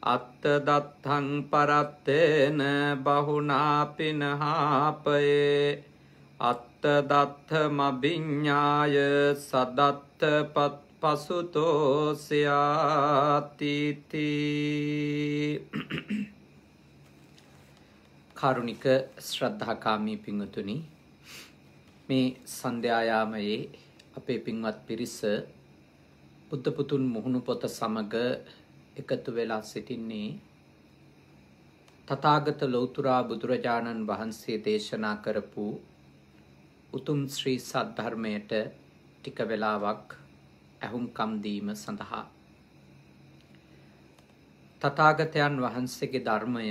අත්තදත්හං පරත්තේන බහුනාපිනහාපයේ අත්තදත්හ මබිඤ්ඥාය සදත්ත පත් පසුතෝසයාතිති කාරුණික ශ්‍රද්ධාකාමී පිංහතුනි මේ සන්ධ්‍යායාමයේ අපේ පින්වත් පිරිස බුද්ධපුතුන් මුහුණු පොත සමග එකතු වෙලා සිටින්නේ තථාගත ලෞතුරා බුදුරජාණන් වහන්සේ දේශනා කරපු උතුම් ශ්‍රී සද්ධර්මයට ටික වෙලාවක් ඇහුම්කම් දීම සඳහා තථාගතයන් වහන්සේගේ ධර්මය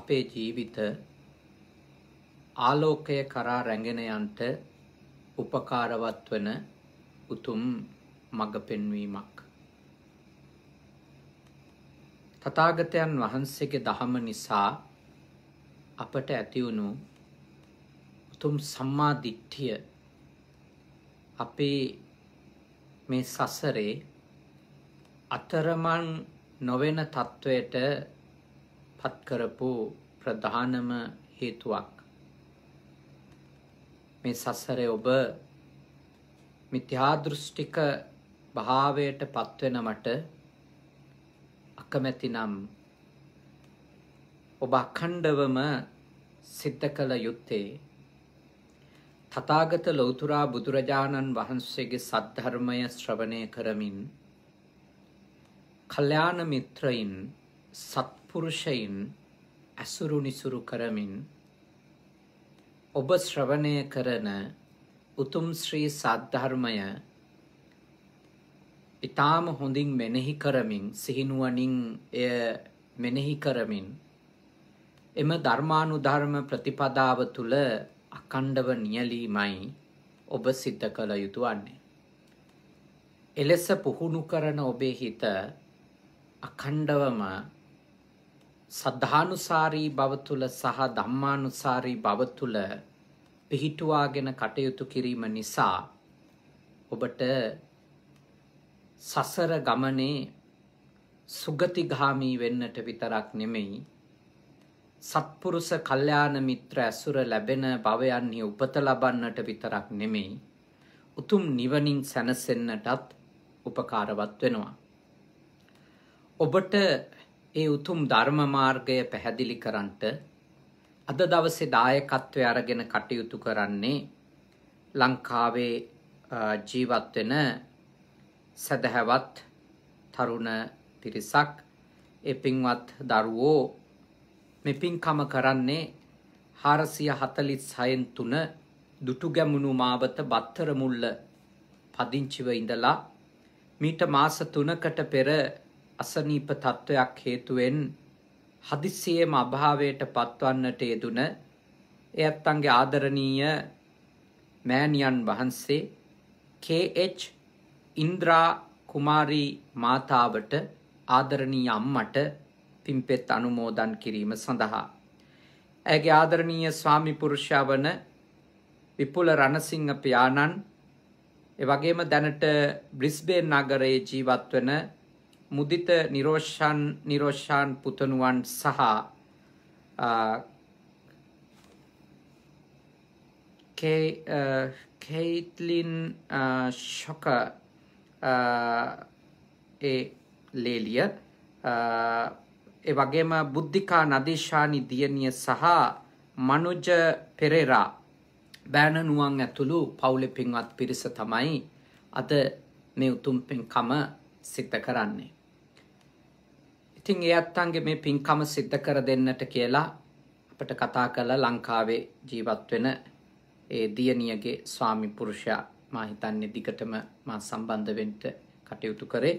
අපේ ජීවිත ආලෝකය කරා රැඟෙන යන්ට උපකාරවත් වන උතුම් මඟ පෙන්වීමක් තථාගතයන් වහන්සේගේ දහම නිසා අපට ඇති වුණු උතුම් සම්මා දිට්ඨිය අපේ මේ සසරේ අතරමං නොවන තත්වයට පත් කරපු ප්‍රධානම හේතුවක් මේ සසරේ ඔබ මිත්‍යා දෘෂ්ටික භාවයට පත්වෙනමට අකමැතිනම් ඔබ අඛණ්ඩවම සිද්ධ කළ යුත්තේ තථාගත ලෞතුරා බුදුරජාණන් වහන්සේගේ සද්ධර්මය ශ්‍රවණය කරමින් කල්යාණ මිත්‍රයින් සත්පුරුෂයින් අසුරු නිසුරු කරමින් ඔබ ශ්‍රවණය කරන උතුම් ශ්‍රී සද්ධර්මය ඉතාම හොඳින් මෙනෙහි කරමින් සිහිනුවනින් එය මෙනෙහි කරමින් එම ධර්මානුධර්ම ප්‍රතිපදාව තුළ අකණ්ඩව නියලීමයි ඔබ සිද්ධ කළ යුතු වන්නේ. එලෙස පුහුණු කරන ඔබේ හිත අකණ්ඩවම සද්ධානුසාරී බව තුළ සහ ධම්මානුසාරී බව තුළ පිහිටුවාගෙන කටයුතු කිරීම නිසා ඔබට සසර ගමනේ සුගතිගාමී වෙන්නට විතරක් නෙමෙයි සත්පුරුෂ කල්යාණ මිත්‍ර ඇසුර ලැබෙන භවයන්හි උපත ලබන්නට විතරක් නෙමෙයි උතුම් නිවනින් සැනසෙන්නටත් උපකාරවත් වෙනවා ඔබට ඒ උතුම් ධර්ම මාර්ගය පැහැදිලි කරන්නට අද දවසේ දායකත්වයේ අරගෙන කටයුතු කරන්නේ ලංකාවේ ජීවත් වෙන සැදැහැවත් තරුණ පිරිසක් ඒ පින්වත් දරුවෝ මේ පින්කම කරන්නේ හාරසිය හතලිස් සයෙන් තුන දුටුගැමුණු මාවත බත්තරමුල්ල පදිංචිව ඉඳලා මීට මාස තුනකට පෙර අසනීප තත්ත්වයක් හේතුවෙන් හදිස්සියේම අභාවයට පත්වන්නට යෙදුන එයත් අන්ගේ ආදරණීය මෑණියන් වහන්සේ KH ඉන්ද්‍රා කුමාරී මාතාවට ආදරණීය අම්මට පින්පෙත් අනුමෝදන් කිරීම සඳහා ඇගේ ආදරණීය ස්වාමි පුරුෂයා වන විපුල රණසිංහ පියාණන් එවැගේම දැනට බ්‍රිස්බේන් නගරයේ ජීවත් වන මුදිත නිරෝෂාන් නිරෝෂාන් පුතණුවන් සහ කේට්ලින් ෂොකර් ඒ ලේලිය ඒ වගේම බුද්ධිකා නදීශානි දියණිය සහ මනුජ පෙරේරා බෑනනුවන් ඇතුළු පවුලෙ පින්වත් පිරිස තමයි අද මේ උතුම් පින්කම සිද්ධ කරන්නේ. ඉතින් ඒ අත්තන්ගේ මේ පින්කම සිද්ධ කර දෙන්නට කියලා අපට කතා කළ ලංකාවේ ජීවත් වෙන ඒ දියණියගේ ස්වාමි පුරුෂයා මා හිතන්නේ දිගටම මා සම්බන්ධ වෙන්න කටයුතු කරේ.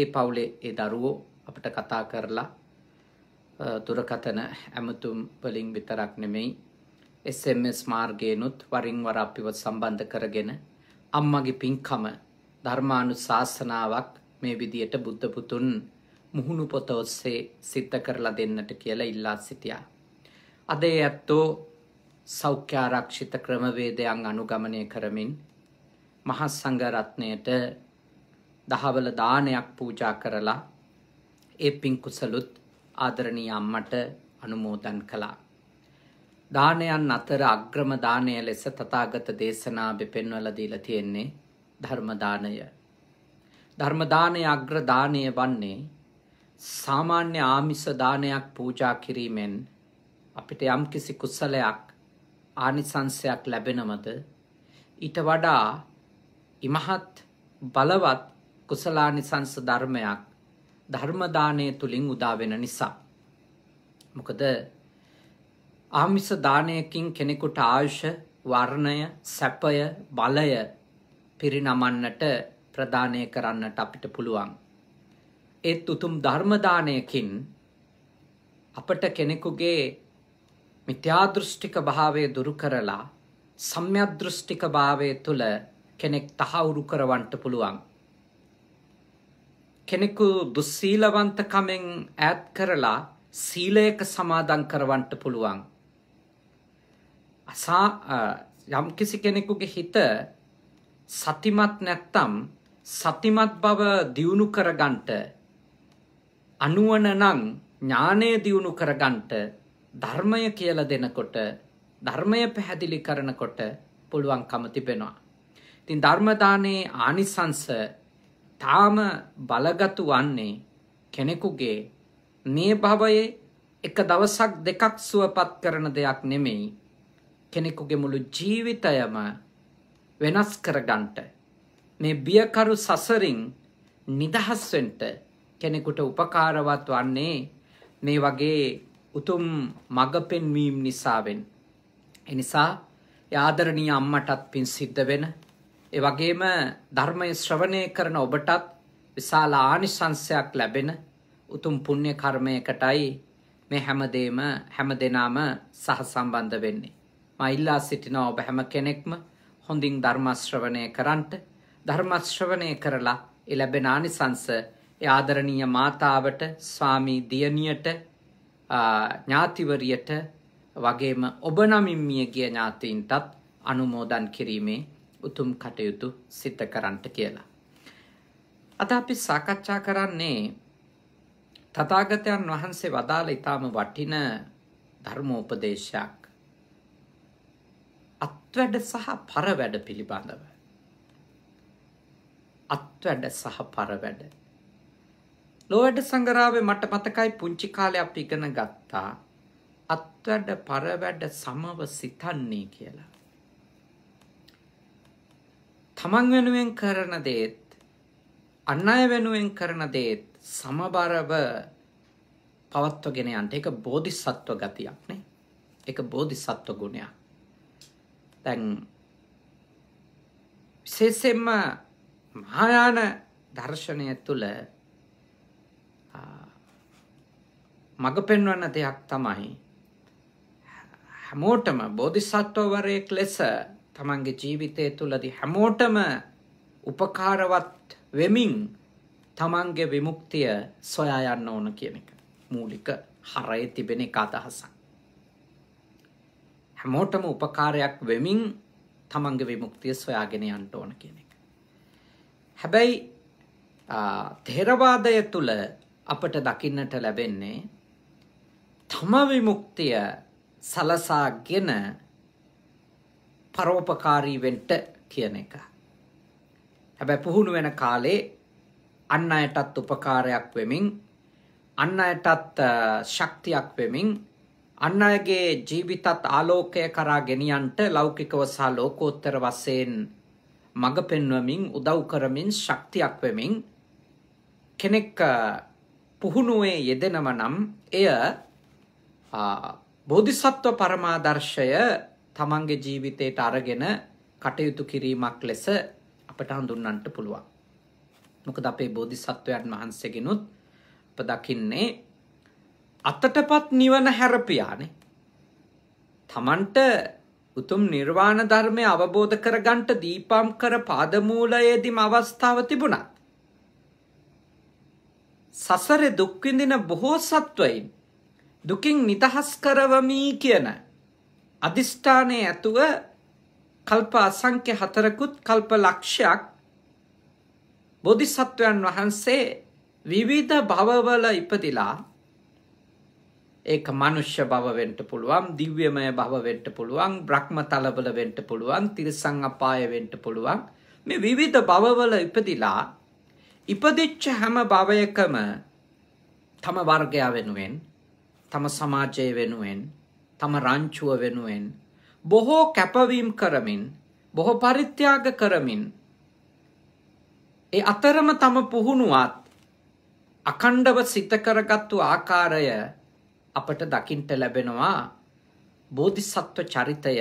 ඒ පවුලේ ඒ දරුවෝ අපිට කතා කරලා දුරකථන ඇමතුම් වලින් විතරක් නෙමෙයි SMS මාර්ගයෙන්ුත් වරින් වර අපිව සම්බන්ධ කරගෙන අම්මගේ පින්කම ධර්මානුශාසනාවක් මේ විදියට බුද්ධ පුතුන් මුහුණු පොත ඔස්සේ සිද්ධ කරලා දෙන්නට කියලා ඉල්ලා සිටියා. අද ඇත්තෝ සෞඛ්‍යාරක්ෂිත ක්‍රමවේදයන් අනුගමනය කරමින් මහත් සංඝරත්නයට දහවල දානයක් පූජා කරලා ඒ පින් කුසලුත් ආදරණීය අම්මට අනුමෝදන් කළා. දානයන් අතර අග්‍රම දානය ලෙස තථාගත දේශනාවේ පෙන්වලා දීලා තියෙන්නේ ධර්ම දානය. ධර්ම දානය අග්‍ර දානය වන්නේ සාමාන්‍ය ආමිස දානයක් පූජා කිරීමෙන් අපිට යම්කිසි කුසලයක් ආනිසංසයක් ලැබෙනවද ඊට වඩා ඉමහත් බලවත් කුසලානිසංස ධර්මයක් ධර්ම දාණය තුලින් උදා වෙන නිසා මොකද ආමිස දානයකින් කෙනෙකුට ආයුෂ වර්ණය සැපය බලය පිරිනමන්නට ප්‍රදානය කරන්නට අපිට පුළුවන් ඒත් උතුම් ධර්ම දානයකින් අපට කෙනෙකුගේ මිත්‍යාදෘෂ්ටික භාවය දුරු කරලා සම්‍යක් දෘෂ්ටික භාවය තුල කෙනෙක් තහවුරු කරවන්ට පුළුවන්. කෙනෙකු දුස්සීලවන්තකමෙන් ඈත් කරලා සීලයක සමාදන් කරවන්ට පුළුවන්. අසා යම්කිසි කෙනෙකුගේ හිත සතිමත් නැත්තම් සතිමත් බව දියුණු කරගන්ට අනුවන නං ඥානය දියුණු කරගන්ට ධර්මය කියල දෙනකොට ධර්මය පැහැදිලි කරනකොට පුළුවන්කම තිබෙනවා. ඉතින් ධර්ම දානයේ ආනිසංස තාම බලගතු වන්නේ කෙනෙකුගේ මේ භවයේ එක දවසක් දෙකක් සුවපත් කරන දෙයක් නෙමෙයි කෙනෙකුගේ මුළු ජීවිතයම වෙනස් කරගන්නට මේ බියකරු සසරින් නිදහස් වෙන්න කෙනෙකුට උපකාරවත් වන්නේ මේ වගේ උතුම් මඟ පෙන්වීම නිසාවෙන් එනිසා ආදරණීය අම්මටත් පින් සිද්ධ වෙන ඒ වගේම ධර්මය ශ්‍රවණය කරන ඔබටත් විශාල ආනිසංසයක් ලැබෙන උතුම් පුණ්‍ය කර්මයකටයි මේ හැමදේම හැමදෙනාම සහසම්බන්ධ වෙන්නේ. මා ඉල්ලා සිටිනවා ඔබ හැම කෙනෙක්ම හොඳින් ධර්ම ශ්‍රවණය කරන්ට ධර්ම ශ්‍රවණය කරලා ඒ ලැබෙන ආනිසංස ඒ ආදරණීය මාතාවට, ස්වාමි දියණියට, ඥාතිවරියට වගේම ඔබ නමින් මියගිය ඥාතීන්ටත් අනුමෝදන් කිරීමේ උතුම් කටයුතු සිත කරන්නට කියලා. අද අපි සාකච්ඡා කරන්නේ තථාගතයන් වහන්සේ වදාළ ඊටාම වටින ධර්මෝපදේශයක් අත්වැඩ සහ පරවැඩ පිළිබඳව අත්වැඩ සහ පරවැඩ ලෝවැඩ සංගරාවේ මට මතකයි පුංචි කාලේ අපි ඉගෙන ගත්තා අත්වැඩ පරවැඩ සමව සිතන්නේ කියලා තමන් වෙනුවෙන් කරන දේත් අන්න අය වෙනුවෙන් කරන දේත් සමබරව පවත්වගෙන යන්ට එක බෝධි සත්ව ගතියක් නේ එක බෝධි සත්ව ගුණයක් තැන් විශේසෙන්ම මහායාන දර්ශනය තුළ මඟ පෙන්වන්න දෙයක් තමයි හැමෝටම බෝධිසත්වවරයෙක් ලෙස තමන්ගේ ජීවිතය තුළදි හැමෝටම උපකාරවත් වෙමින් තමන්ගේ විමුක්තිය සොයා යන්න ඕන කියන එක මූලික හරය තිබෙන එක අදහසක්. හැමෝටම උපකාරයක් වෙමින් තමන්ගේ විමුක්තිය සොයාගෙන යන්න ඕන කියන එක. හැබැයි තෙරවාදය තුළ අපට දකින්නට ලැබෙන්නේ තම විමුක්තිය සලසාගෙන පරෝපකාරී වෙන්ට කියන එක. හැබැ පුහුණු වෙන කාලේ අන්න අයටත් උපකාරයක් වෙමින් අන්න අයටත් ශක්තියක් වෙමින් අන්න අයගේ ජීවිතත් ආලෝකය කරා ගෙනියන්ට ලෞකිකව සහ ලෝකෝත්තර වශයෙන් මඟ පෙන්වමින් උදව් කරමින් ශක්තියක් වෙමින් කෙනෙක් පුහුණුවේ යෙදෙනව නම් එය බෝධිසත්ව පරමාදර්ශය තමන්ගේ ජීවිතයට අරගෙන කටයුතු කිරීමක් ලෙස අපට හඳුන්නන්ට පුළුවන්. මොකද අපේ බෝධිසත්වයන් වහන්සේගෙනුත් අප දකින්නේ අතටපත් නිවන හැරපියානේ. තමන්ට උතුම් නිර්වාණ ධර්මය අවබෝධ කරගන්ට දීපම් කර පාදමූලයේදීම අවස්ථාව තිබුණත්. සසර දුක්විඳින බොහෝ සත්වයින් දුකින් නිදහස් කරවමී කියන අධිෂ්ඨානයේ ඇතුව කල්ප අසංඛ්‍ය හතරකුත් කල්ප ලක්ෂයක් බෝධිසත්වයන් වහන්සේ විවිධ භවවල ඉපදිලා ඒක මනුෂ්‍ය භව වෙන්න පුළුවන් දිව්‍යමය භව වෙන්න පුළුවන් බ්‍රහ්ම තලවල වෙන්න පුළුවන් තිරිසන් අපාය වෙන්න පුළුවන් මේ විවිධ භවවල ඉපදිලා ඉපදිච්ච හැම භවයකම තම වර්ගය වෙනුවෙන් තම සමාජය වෙනුවෙන් තම රංචුව වෙනුවෙන් බොහෝ කැපවීම් කරමින් බොහෝ පරිත්‍යාග කරමින් ඒ අතරම තම පුහුණුවත් අකණ්ඩව සිත කරගත්තු ආකාරය අපට දකින්ට ලැබෙනවා බෝධිසත්ව චරිතය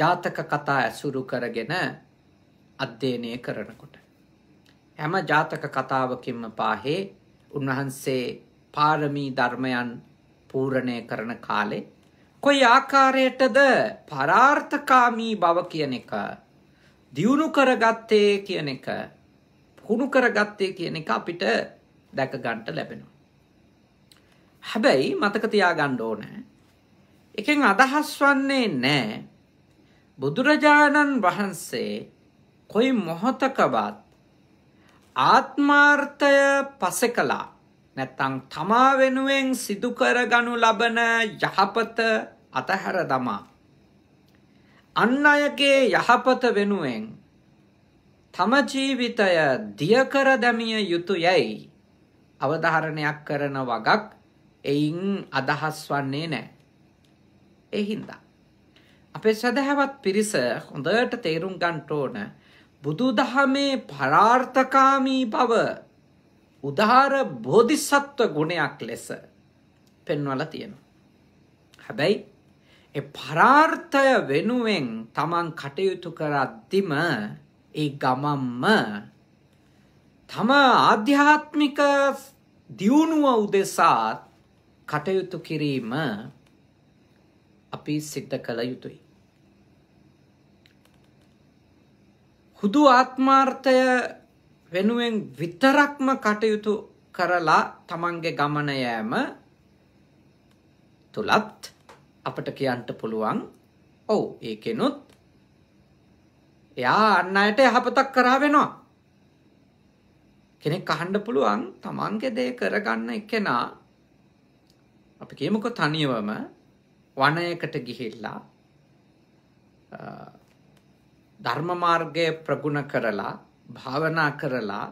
ජාතක කතා ඇසුරු කරගෙන අධ්‍යයනය කරනකොට. හැම ජාතක කතාවකින්ම පාහේ උන්වහන්සේ පාරමී ධර්මයන් පූරණය කරන කාලේ කොයි ආකාරයටද පරාර්ථකාමී බව කියන එක දියුණු කරගත්තේ කියන එක හුණු කරගත්තේ කියන එක අපිට දැක ගන්නට ලැබෙනවා. හැබැයි මතක තියාගන්න ඕනේ එකෙන් අදහස් වන්නේ නැහැ බුදුරජාණන් වහන්සේ කොයි මොහොතකවත් ආත්මාර්ථය පසෙකලා නැත්තම් තමා වෙනුවෙන් සිදු කරගනු ලබන යහපත අතහැර දමා අන් අයගේ යහපත වෙනුවෙන් තම ජීවිතය දියකර දැමිය යුතුයයි අවධාරණයක් කරන වගක් එයින් අදහස් වන්නේ නැහැ. ඒ හින්දා අපේ සදහවත් පිරිස හොඳට තේරුම් ගන්න ඕන බුදුදහමේ පරාර්ථකාමී බව උදාර බෝධිසත්ව ගුණයක් ලෙස පෙන්වලා තියෙනවා. හැබැයි ඒ පරාර්ථය වෙනුවෙන් Taman කටයුතු කරද්දිම ඒ ගමම්ම තම ආධ්‍යාත්මික දියුණුව උදෙසා කටයුතු කිරීම අපි සිද්ධ කළ යුතුයි. හුදු ආත්මාර්ථය වෙනුවෙන් විතරක්ම කටයුතු කරලා තමන්ගේ ගමන යෑම තුලත් අපට කියන්න පුළුවන් ඔව් ඒකෙනුත් එයා අන් අයට යහපතක් කරා වෙනවා කෙනෙක් අහන්න පුළුවන් තමන්ගේ දේ කරගන්න එකනා අපි කියමුකෝ තනියවම වනයකට ගිහිල්ලා ධර්ම මාර්ගය ප්‍රගුණ කරලා භාවනා කරලා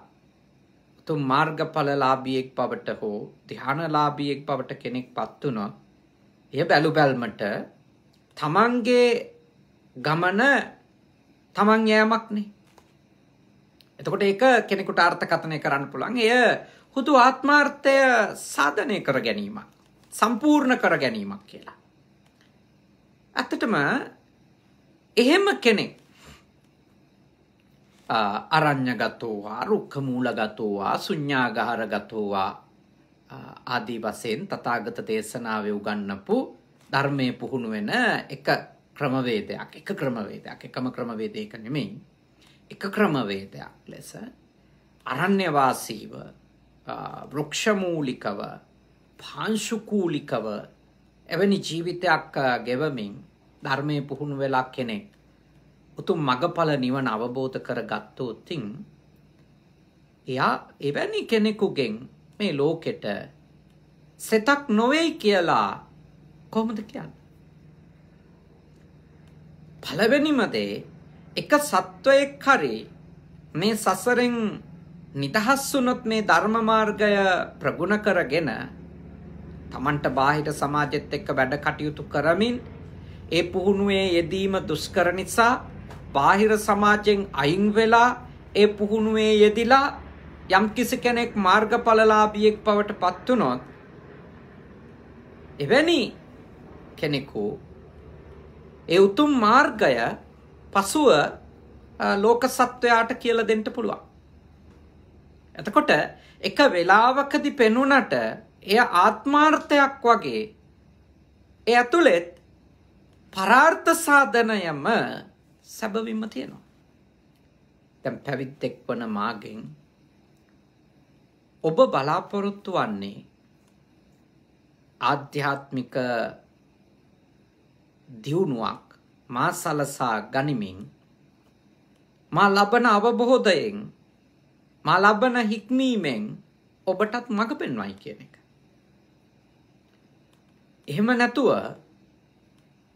උතුම් මාර්ගඵලලාභියෙක් බවට හෝ ධානලාභියෙක් බවට කෙනෙක් පත් වුණොත් එය බැලු බැල්මට තමන්ගේ ගමන තමන් යෑමක්නේ. එතකොට ඒක කෙනෙකුට අර්ථකථනය කරන්න පුළුවන්. එය හුදු ආත්මාර්ථය සාධනය කර ගැනීමක්. සම්පූර්ණ කර ගැනීමක් කියලා. ඇත්තටම එහෙම කෙනෙක් අරං්ඥගතෝවා රුක්කමූලගතෝවා සුඥ්ඥාගහරගතෝවා ආදී වසයෙන් තතාගත දේශනාව උගන්නපු ධර්මය පුහුණු වෙන එක ක්‍රමවේදයක් එක ක්‍රමවේදයක් එකම ක්‍රමවේදයක නෙමෙයි එක ක්‍රමවේදයක් ලෙස අරණ්‍යවාසීව වෘක්ෂමූලිකව පාංශුකූලිකව එවැනි ජීවිතයක් ගෙවමින් ධර්මය පුහුණු වෙලා කෙනෙක් උතුම් මගඵල නිවන අවබෝධ කර ගත්තෝතින් එයා එවැනි කෙනෙකුගෙන් මේ ලෝකෙට සෙතක් නොවෙයි කියලා කොහොමද කියන්න. පළවෙනිමදේ එක සත්වයෙක් හරි මේ සසරෙන් නිදහස් වුනොත් මේ ධර්මමාර්ගය ප්‍රගුණ කරගෙන තමන්ට බාහිට සමාජෙත් එක්ක වැඩ කටයුතු කරමින් ඒ පුහුණුවේ යෙදීම දුෂ්කර නිසා බාහිර සමාජයෙන් අයින් වෙලා ඒ පුහුණුවේ යෙදිලා යම් කිසි කෙනෙක් මාර්ගඵලලාභියෙක් බවට පත් වුණොත් එවැනි කෙනෙකු ඒ උතුම් මාර්ගය පසුව ලෝක සත්වයාට කියලා දෙන්න පුළුවන්. එතකොට එක වෙලාවකදී පෙනුනට එය ආත්මාර්ථයක් වගේ ඒ ඇතුළෙත් පරාර්ථ සාධනයම සැබවින්ම තියෙනවා. දැන් පැවිද්දෙක් වන මාගෙන් ඔබ බලාපොරොත්තු වන්නේ ආධ්‍යාත්මික දියුණුවක් මා සලසා ගනිමින් මා ලබන අවබෝධයෙන් මා ලබන හික්මීමෙන් ඔබටත් මඟ පෙන්වයි කියන එක. එහෙම නැතුව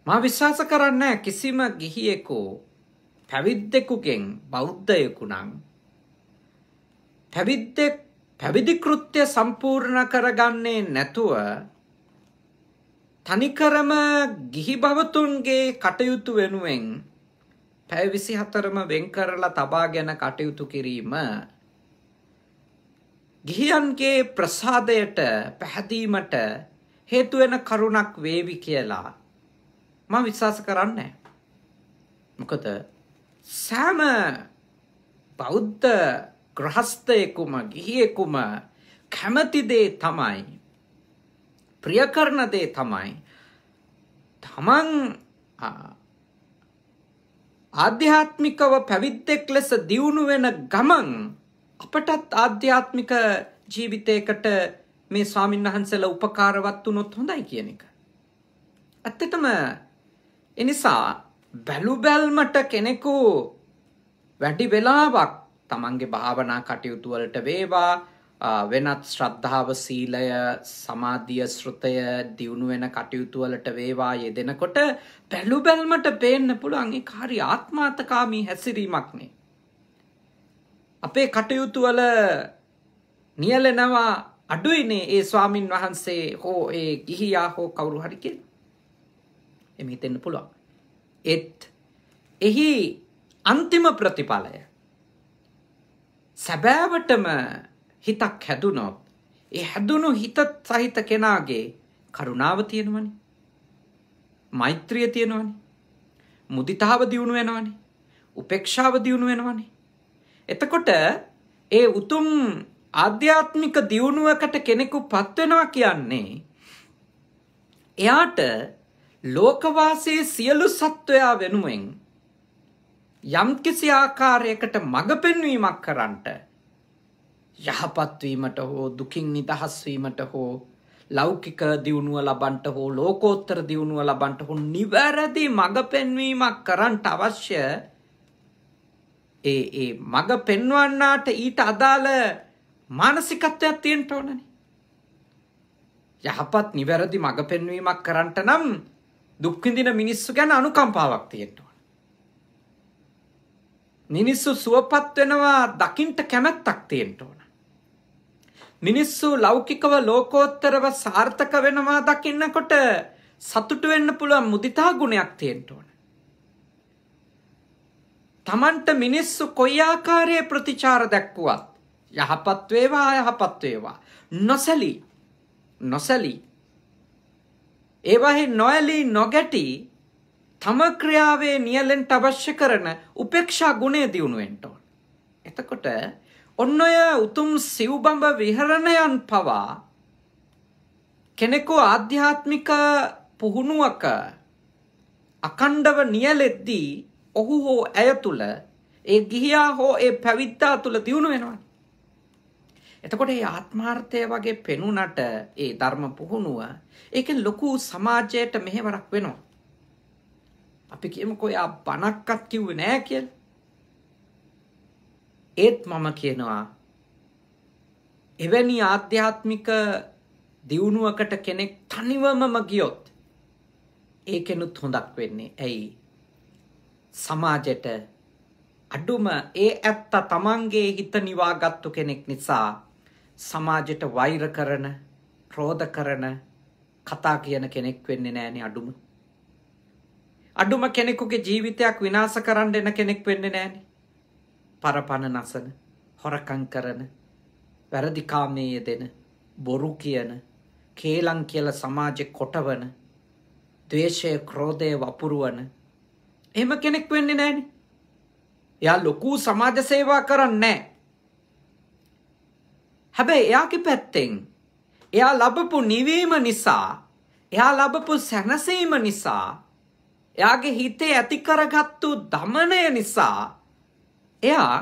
මා විශ්වාස කරන්නේ කිසිම ගිහියෙකෝ පැවිද්දෙකුගෙන් බෞද්ධයෙකු නම් පැවිද්දෙක් පැවිදි කෘත්‍ය සම්පූර්ණ කරගන්නේ නැතුව තනිකරම ගිහි භවතුන්ගේ කටයුතු වෙනුවෙන් පැය 24ම වෙන් කරලා තබාගෙන කටයුතු කිරීම ගිහියන්ගේ ප්‍රසාදයට පැහැදීමට හේතු වෙන කරුණක් වේවි කියලා මම විශ්වාස කරන්නේ මොකද සෑම බෞද්ධ ග්‍රහස්ථයෙකුම ගිහියෙකුම කැමතිදේ තමයි ප්‍රියකරණදේ තමයි තමන් ආධ්‍යාත්මිකව පැවිද්දෙක් ලෙස දියුණු වෙන ගමන් අපටත් ආධ්‍යාත්මික ජීවිතයකට මේ ස්වාමීන් වහන්සේලා උපකාරවත් වුණොත් හොඳයි කියන එක. ඇත්තටම එනිසා බැලුබැල්මට කෙනෙකු වැඩි වෙලාවක් තමන්ගේ භාවනා කටයුතුවලට වේවා වෙනත් ශ්‍රද්ධාව සීලය සමාධිය ශෘතය දියුණු වෙන කටයුතුවලට වේවා යෙදෙනකොට බැලුබැල්මට පේන්න පුළුවන් ඒ හරි ආත්මාර්ථකාමී හැසිරීමක්නේ. අපේ කටයුතුවල නියලෙනවා අඩුයිනේ ඒ ස්වාමින් වහන්සේ හෝ ඒ ගිහියා හෝ කවුරු හරි කියලා. එමෙ හිතෙන්න පුළුවන්. එත් එහි අන්තිම ප්‍රතිඵලය සැබෑවටම හිතක් හැදුනොත් ඒ හැදුණු හිතත් සහිත කෙනාගේ කරුණාව තියෙනවනේ මෛත්‍රිය තියෙනවනේ මුදිතාව දියුණු වෙනවනේ උපේක්ෂාව දියුණු වෙනවනේ එතකොට ඒ උතුම් ආධ්‍යාත්මික දියුණුවකට කෙනෙකු පත් වෙනවා කියන්නේ එයාට ලෝකවාසයේ සියලු සත්වයා වෙනුවෙන් යම්කිසි ආකාරයකට මඟ පෙන්වීමක් කරන්නට යහපත් වීමට හෝ දුකින් නිදහස් වීමට හෝ ලෞකික දියුණුව ලබන්නට හෝ ලෝකෝත්තර දියුණුව ලබන්නට හෝ නිවැරදි මඟ පෙන්වීමක් කරන්නට අවශ්‍ය ඒ ඒ මඟ පෙන්වන්නාට ඊට අදාළ මානසිකත්වයක් තියෙන්න ඕනනේ. යහපත් නිවැරදි මඟ පෙන්වීමක් කරන්නට නම් දුක්විඳින මිනිස්සු ගැන අනුකම්පාවක් තියෙන්න ඕන. මිනිස්සු සුවපත් වෙනවා දකින්ට කැමැත්තක් තියෙන්න ඕන. මිනිස්සු ලෞකිකව ලෝකෝත්තරව සාර්ථක වෙනවා දකින්නකොට සතුටු වෙන්න පුළුවන් මුදිතා ගුණයක් තියෙන්න ඕන. Tamanට මිනිස්සු කොයි ආකාරයේ ප්‍රතිචාර දැක්කුවත් යහපත් වේවා අයහපත් වේවා නොසලී නොසලී ඒවාහි නොඇලී නොගැටී තම ක්‍රියාවේ නියලෙන්ට අවශ්‍ය කරන උපේක්ෂා ගුණය දියුණුවෙන්ට ඕන. එතකොට ඔන්න ඔය උතුම් සිව්බඹ විහරණයන් පවා කෙනෙකු ආධ්‍යාත්මික පුහුණුවක අකණ්ඩව නියලෙද්දී ඔහු හෝ ඇය තුළ ඒ ගිහියා හෝ ඒ පැවිද්දා තුළ දියුණු වෙනවා. එතකොට මේ ආත්මාර්ථය වගේ පෙනුනට ඒ ධර්ම පුහුණුව ඒකෙන් ලොකු සමාජයට මෙහෙවරක් වෙනවා. අපි කියමුකෝ යා බණක්වත් කිව්වේ නෑ කියලා. ඒත් මම කියනවා එවැනි ආධ්‍යාත්මික දියුණුවකට කෙනෙක් තනිවමම ගියොත් ඒකෙනුත් හොඳක් වෙන්නේ. ඇයි? සමාජයට අඩුම ඒ ඇත්ත තමන්ගේ හිත නිවාගත්තු කෙනෙක් නිසා සමාජයට වෛර කරන ක්‍රෝධ කරන කතා කියන කෙනෙක් වෙන්නේ නෑනේ අඩුම. අඩුම කෙනෙකුගේ ජීවිතයක් විනාශ කරන්න එන කෙනෙක් වෙන්නේ නෑනේ. පරපණ නසන, හොරකම් කරන, වැරදි කාමයේ දෙන, බොරු කියන, කේලම් කියලා සමාජේ කොටවන, ද්වේෂය, ක්‍රෝධය වපුරවන එහෙම කෙනෙක් වෙන්නේ නෑනේ. එයා ලොකු සමාජ සේවා කරන්නේ නෑ. හැබැයි එයාගේ පැත්තෙන් එයා ලබපු නිවීම නිසා එයා ලබපු සැනසීම නිසා එයාගේ හිතේ ඇති කරගත්තු දමනය නිසා එයා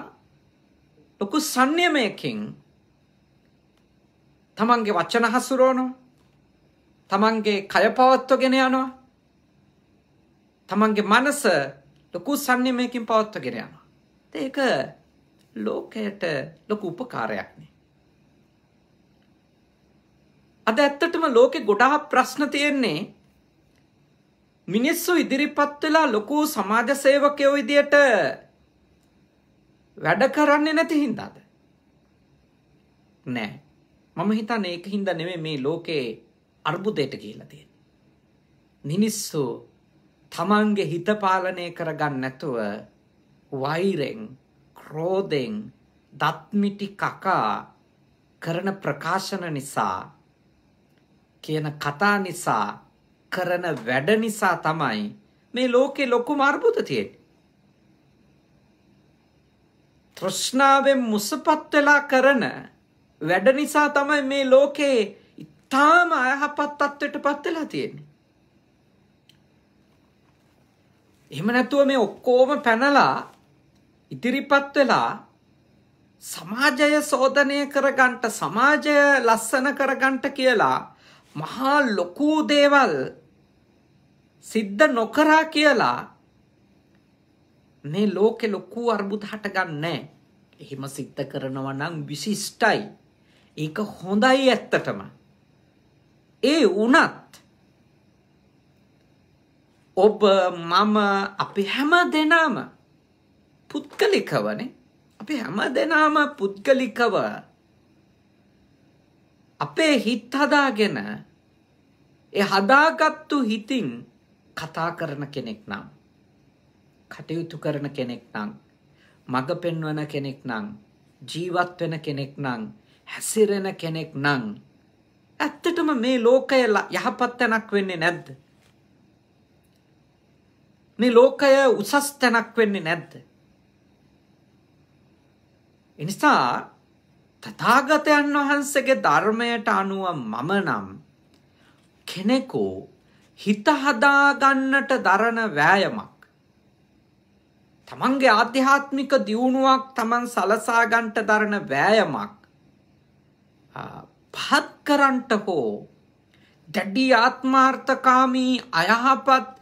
ලොකු සංයමයකින් තමන්ගේ වචන හසුරුවනවා තමන්ගේ කය පවත්වගෙන යනවා තමන්ගේ මනස ලොකු සංයමයකින් පවත්වගෙන යනවා ඒක ලෝකයට ලොකු උපකාරයක්නේ අද ඇත්තටම ලෝකෙ ගොඩාක් ප්‍රශ්න තියෙන්නේ මිනිස්සු ඉදිරිපත් වෙලා ලොකු සමාජ සේවකයෝ විදියට වැඩ කරන්නේ නැති හින්දාද නෑ මම හිතන්නේ ඒක හින්දා නෙමෙයි මේ ලෝකේ අර්බුදයට කියලා තියෙන්නේ මිනිස්සු තමන්ගේ හිත පාලනය කරගන්න නැතුව වෛරෙන් ක්‍රෝධෙන් දත්මිටි කකා කරන ප්‍රකාශන නිසා කියන කතා නිසා කරන වැඩ නිසා තමයි මේ ලෝකේ ලොකුම අර්බුද තියෙන්නේ. තෘෂ්ණාවෙන් මුසපත් වෙලා කරන වැඩ නිසා තමයි මේ ලෝකේ ඊටාම අයහපත් තත්ත්වයටපත් වෙලා තියෙන්නේ. එහෙම නැතුව මේ ඔක්කොම පැනලා ඉදිරිපත් වෙලා සමාජය සෝදනය කරගන්නට සමාජය ලස්සන කරගන්නට කියලා මහා ලොකු දේවල් සිද්ධ නොකරා කියලා මේ ලෝකෙ ලොකු අර්බුද හටගන්නේ එහෙම සිද්ධ කරනවා නම් විශිෂ්ටයි. ඒක හොඳයි ඇත්තටම. ඒ වුණත් ඔබ මම අපි හැම දෙනාම පුද්ගලිකවනේ අපි හැම දෙනාම පුද්ගලිකව අපේ හිත් හදාගෙන ඒ හදාගත්තු හිතින් කතා කරන කෙනෙක් නම් කටයුතු කරන කෙනෙක් නම් මඟ පෙන්වන කෙනෙක් නම් ජීවත් වෙන කෙනෙක් නම් හැසිරෙන කෙනෙක් නම් ඇත්තටම මේ ලෝකය යහපත් තැනක් වෙන්නේ නැද්ද? මේ ලෝකය උසස් තැනක් වෙන්නේ නැද්ද? එනිසා තථාගතයන් වහන්සේගේ ධර්මයට අනුව මම නම් කෙනෙකු හිත හදාගන්නට දරන වෑයමක්. තමන්ගේ ආධ්‍යාත්මික දියුණුවක් තමන් සලසාගන්ට දරන වෑයමක් පහත් කරන්ට හෝ දැඩි ආත්මාර්ථකාමී අයහපත්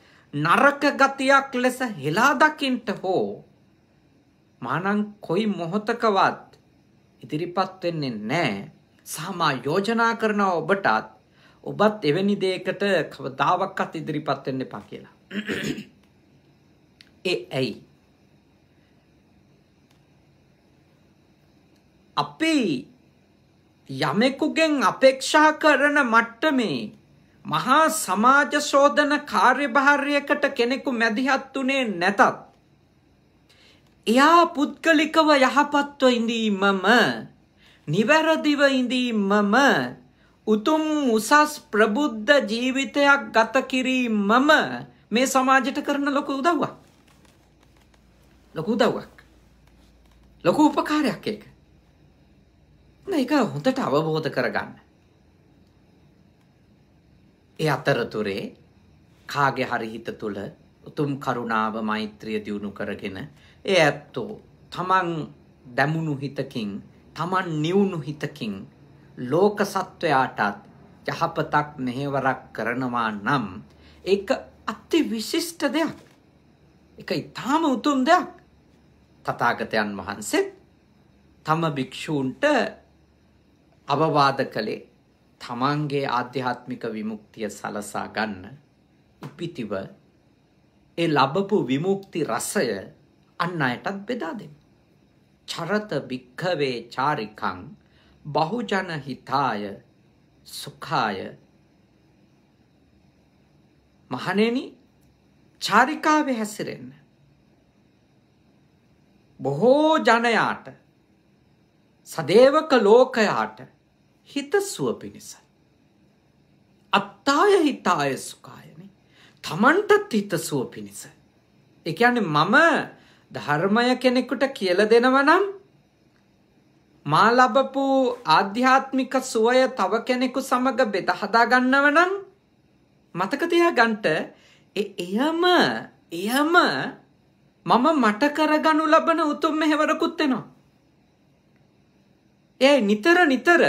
නරක ගතියක් ලෙස හෙලා දකින්ට හෝ මානං කොයි මොහොතකවත් ඉදිරිපත් වෙන්නේ නැහැ සාමා යෝජනා කරන ඔබටත් ඔබත් එවැනි දේකට කවදාවක්වත් ඉදිරිපත් වෙන්න එපා කියලා. ඒ ඇයි? අපේ යමෙකුගෙන් අපේක්ෂා කරන මට්ටමේ මහා සමාජ ශෝධන කාර්යභාරයකට කෙනෙකු මැදිහත් වුණේ නැතත් එයා පුද්ගලිකව යහපත්ව ඉඳීමම නිවැරදිව ඉඳීමම උතුම් උසස් ප්‍රබුද්ධ ජීවිතයක් ගත කිරීමම මේ සමාජයට කරන ලොකු උදව්වක්. ලොකු උදව්වක්. ලොකු උපකාරයක් ඒක. මේක හොඳට අවබෝධ කරගන්න. ඒ අතරතුරේ කාගේ හරි හිත තුළ උතුම් කරුණාව මෛත්‍රිය දියුණු කරගෙන ඒ ඇත්තෝ තමන් දැමුණු හිතකින් තමන් නිවුණු හිතකින් ලෝක සත්වයාටත් යහපතක් මෙහෙවරක් කරනවා නම් ඒක අති විශිෂ්ට දෙයක්. ඒක ඊටාම උතුම් දෙයක්. තථාගතයන් වහන්සේ තම භික්ෂූන්ට අවවාද කළේ තමන්ගේ ආධ්‍යාත්මික විමුක්තිය සලසා ගන්න ඉපිතිව ඒ ලැබපු විමුක්ති රසය අන් අයටත් බෙදා දෙන්න. චරත භික්ඛවේ චාරිකං බහුජන හිතාය සුඛාය මහණෙනි චාරිකාවේ හැසිරෙන්න බොහෝ ජනයාට සදේවක ලෝකයාට හිතසුව පිණිස අත්තාය හිතාය සුඛායනේ තමන්ටත් හිතසුව පිණිස ඒ කියන්නේ මම ධර්මය කෙනෙකුට කියලා දෙනවා නම් මා ලබපු ආධ්‍යාත්මික සුවය තව කෙනෙකු සමග බෙද හදා ගන්නව නම් මතක තියාගන්න එයම එයම මම මට කරගනු ලබන උතුම් මෙහෙවරකුත් වෙනවා. ඒ නිතර නිතර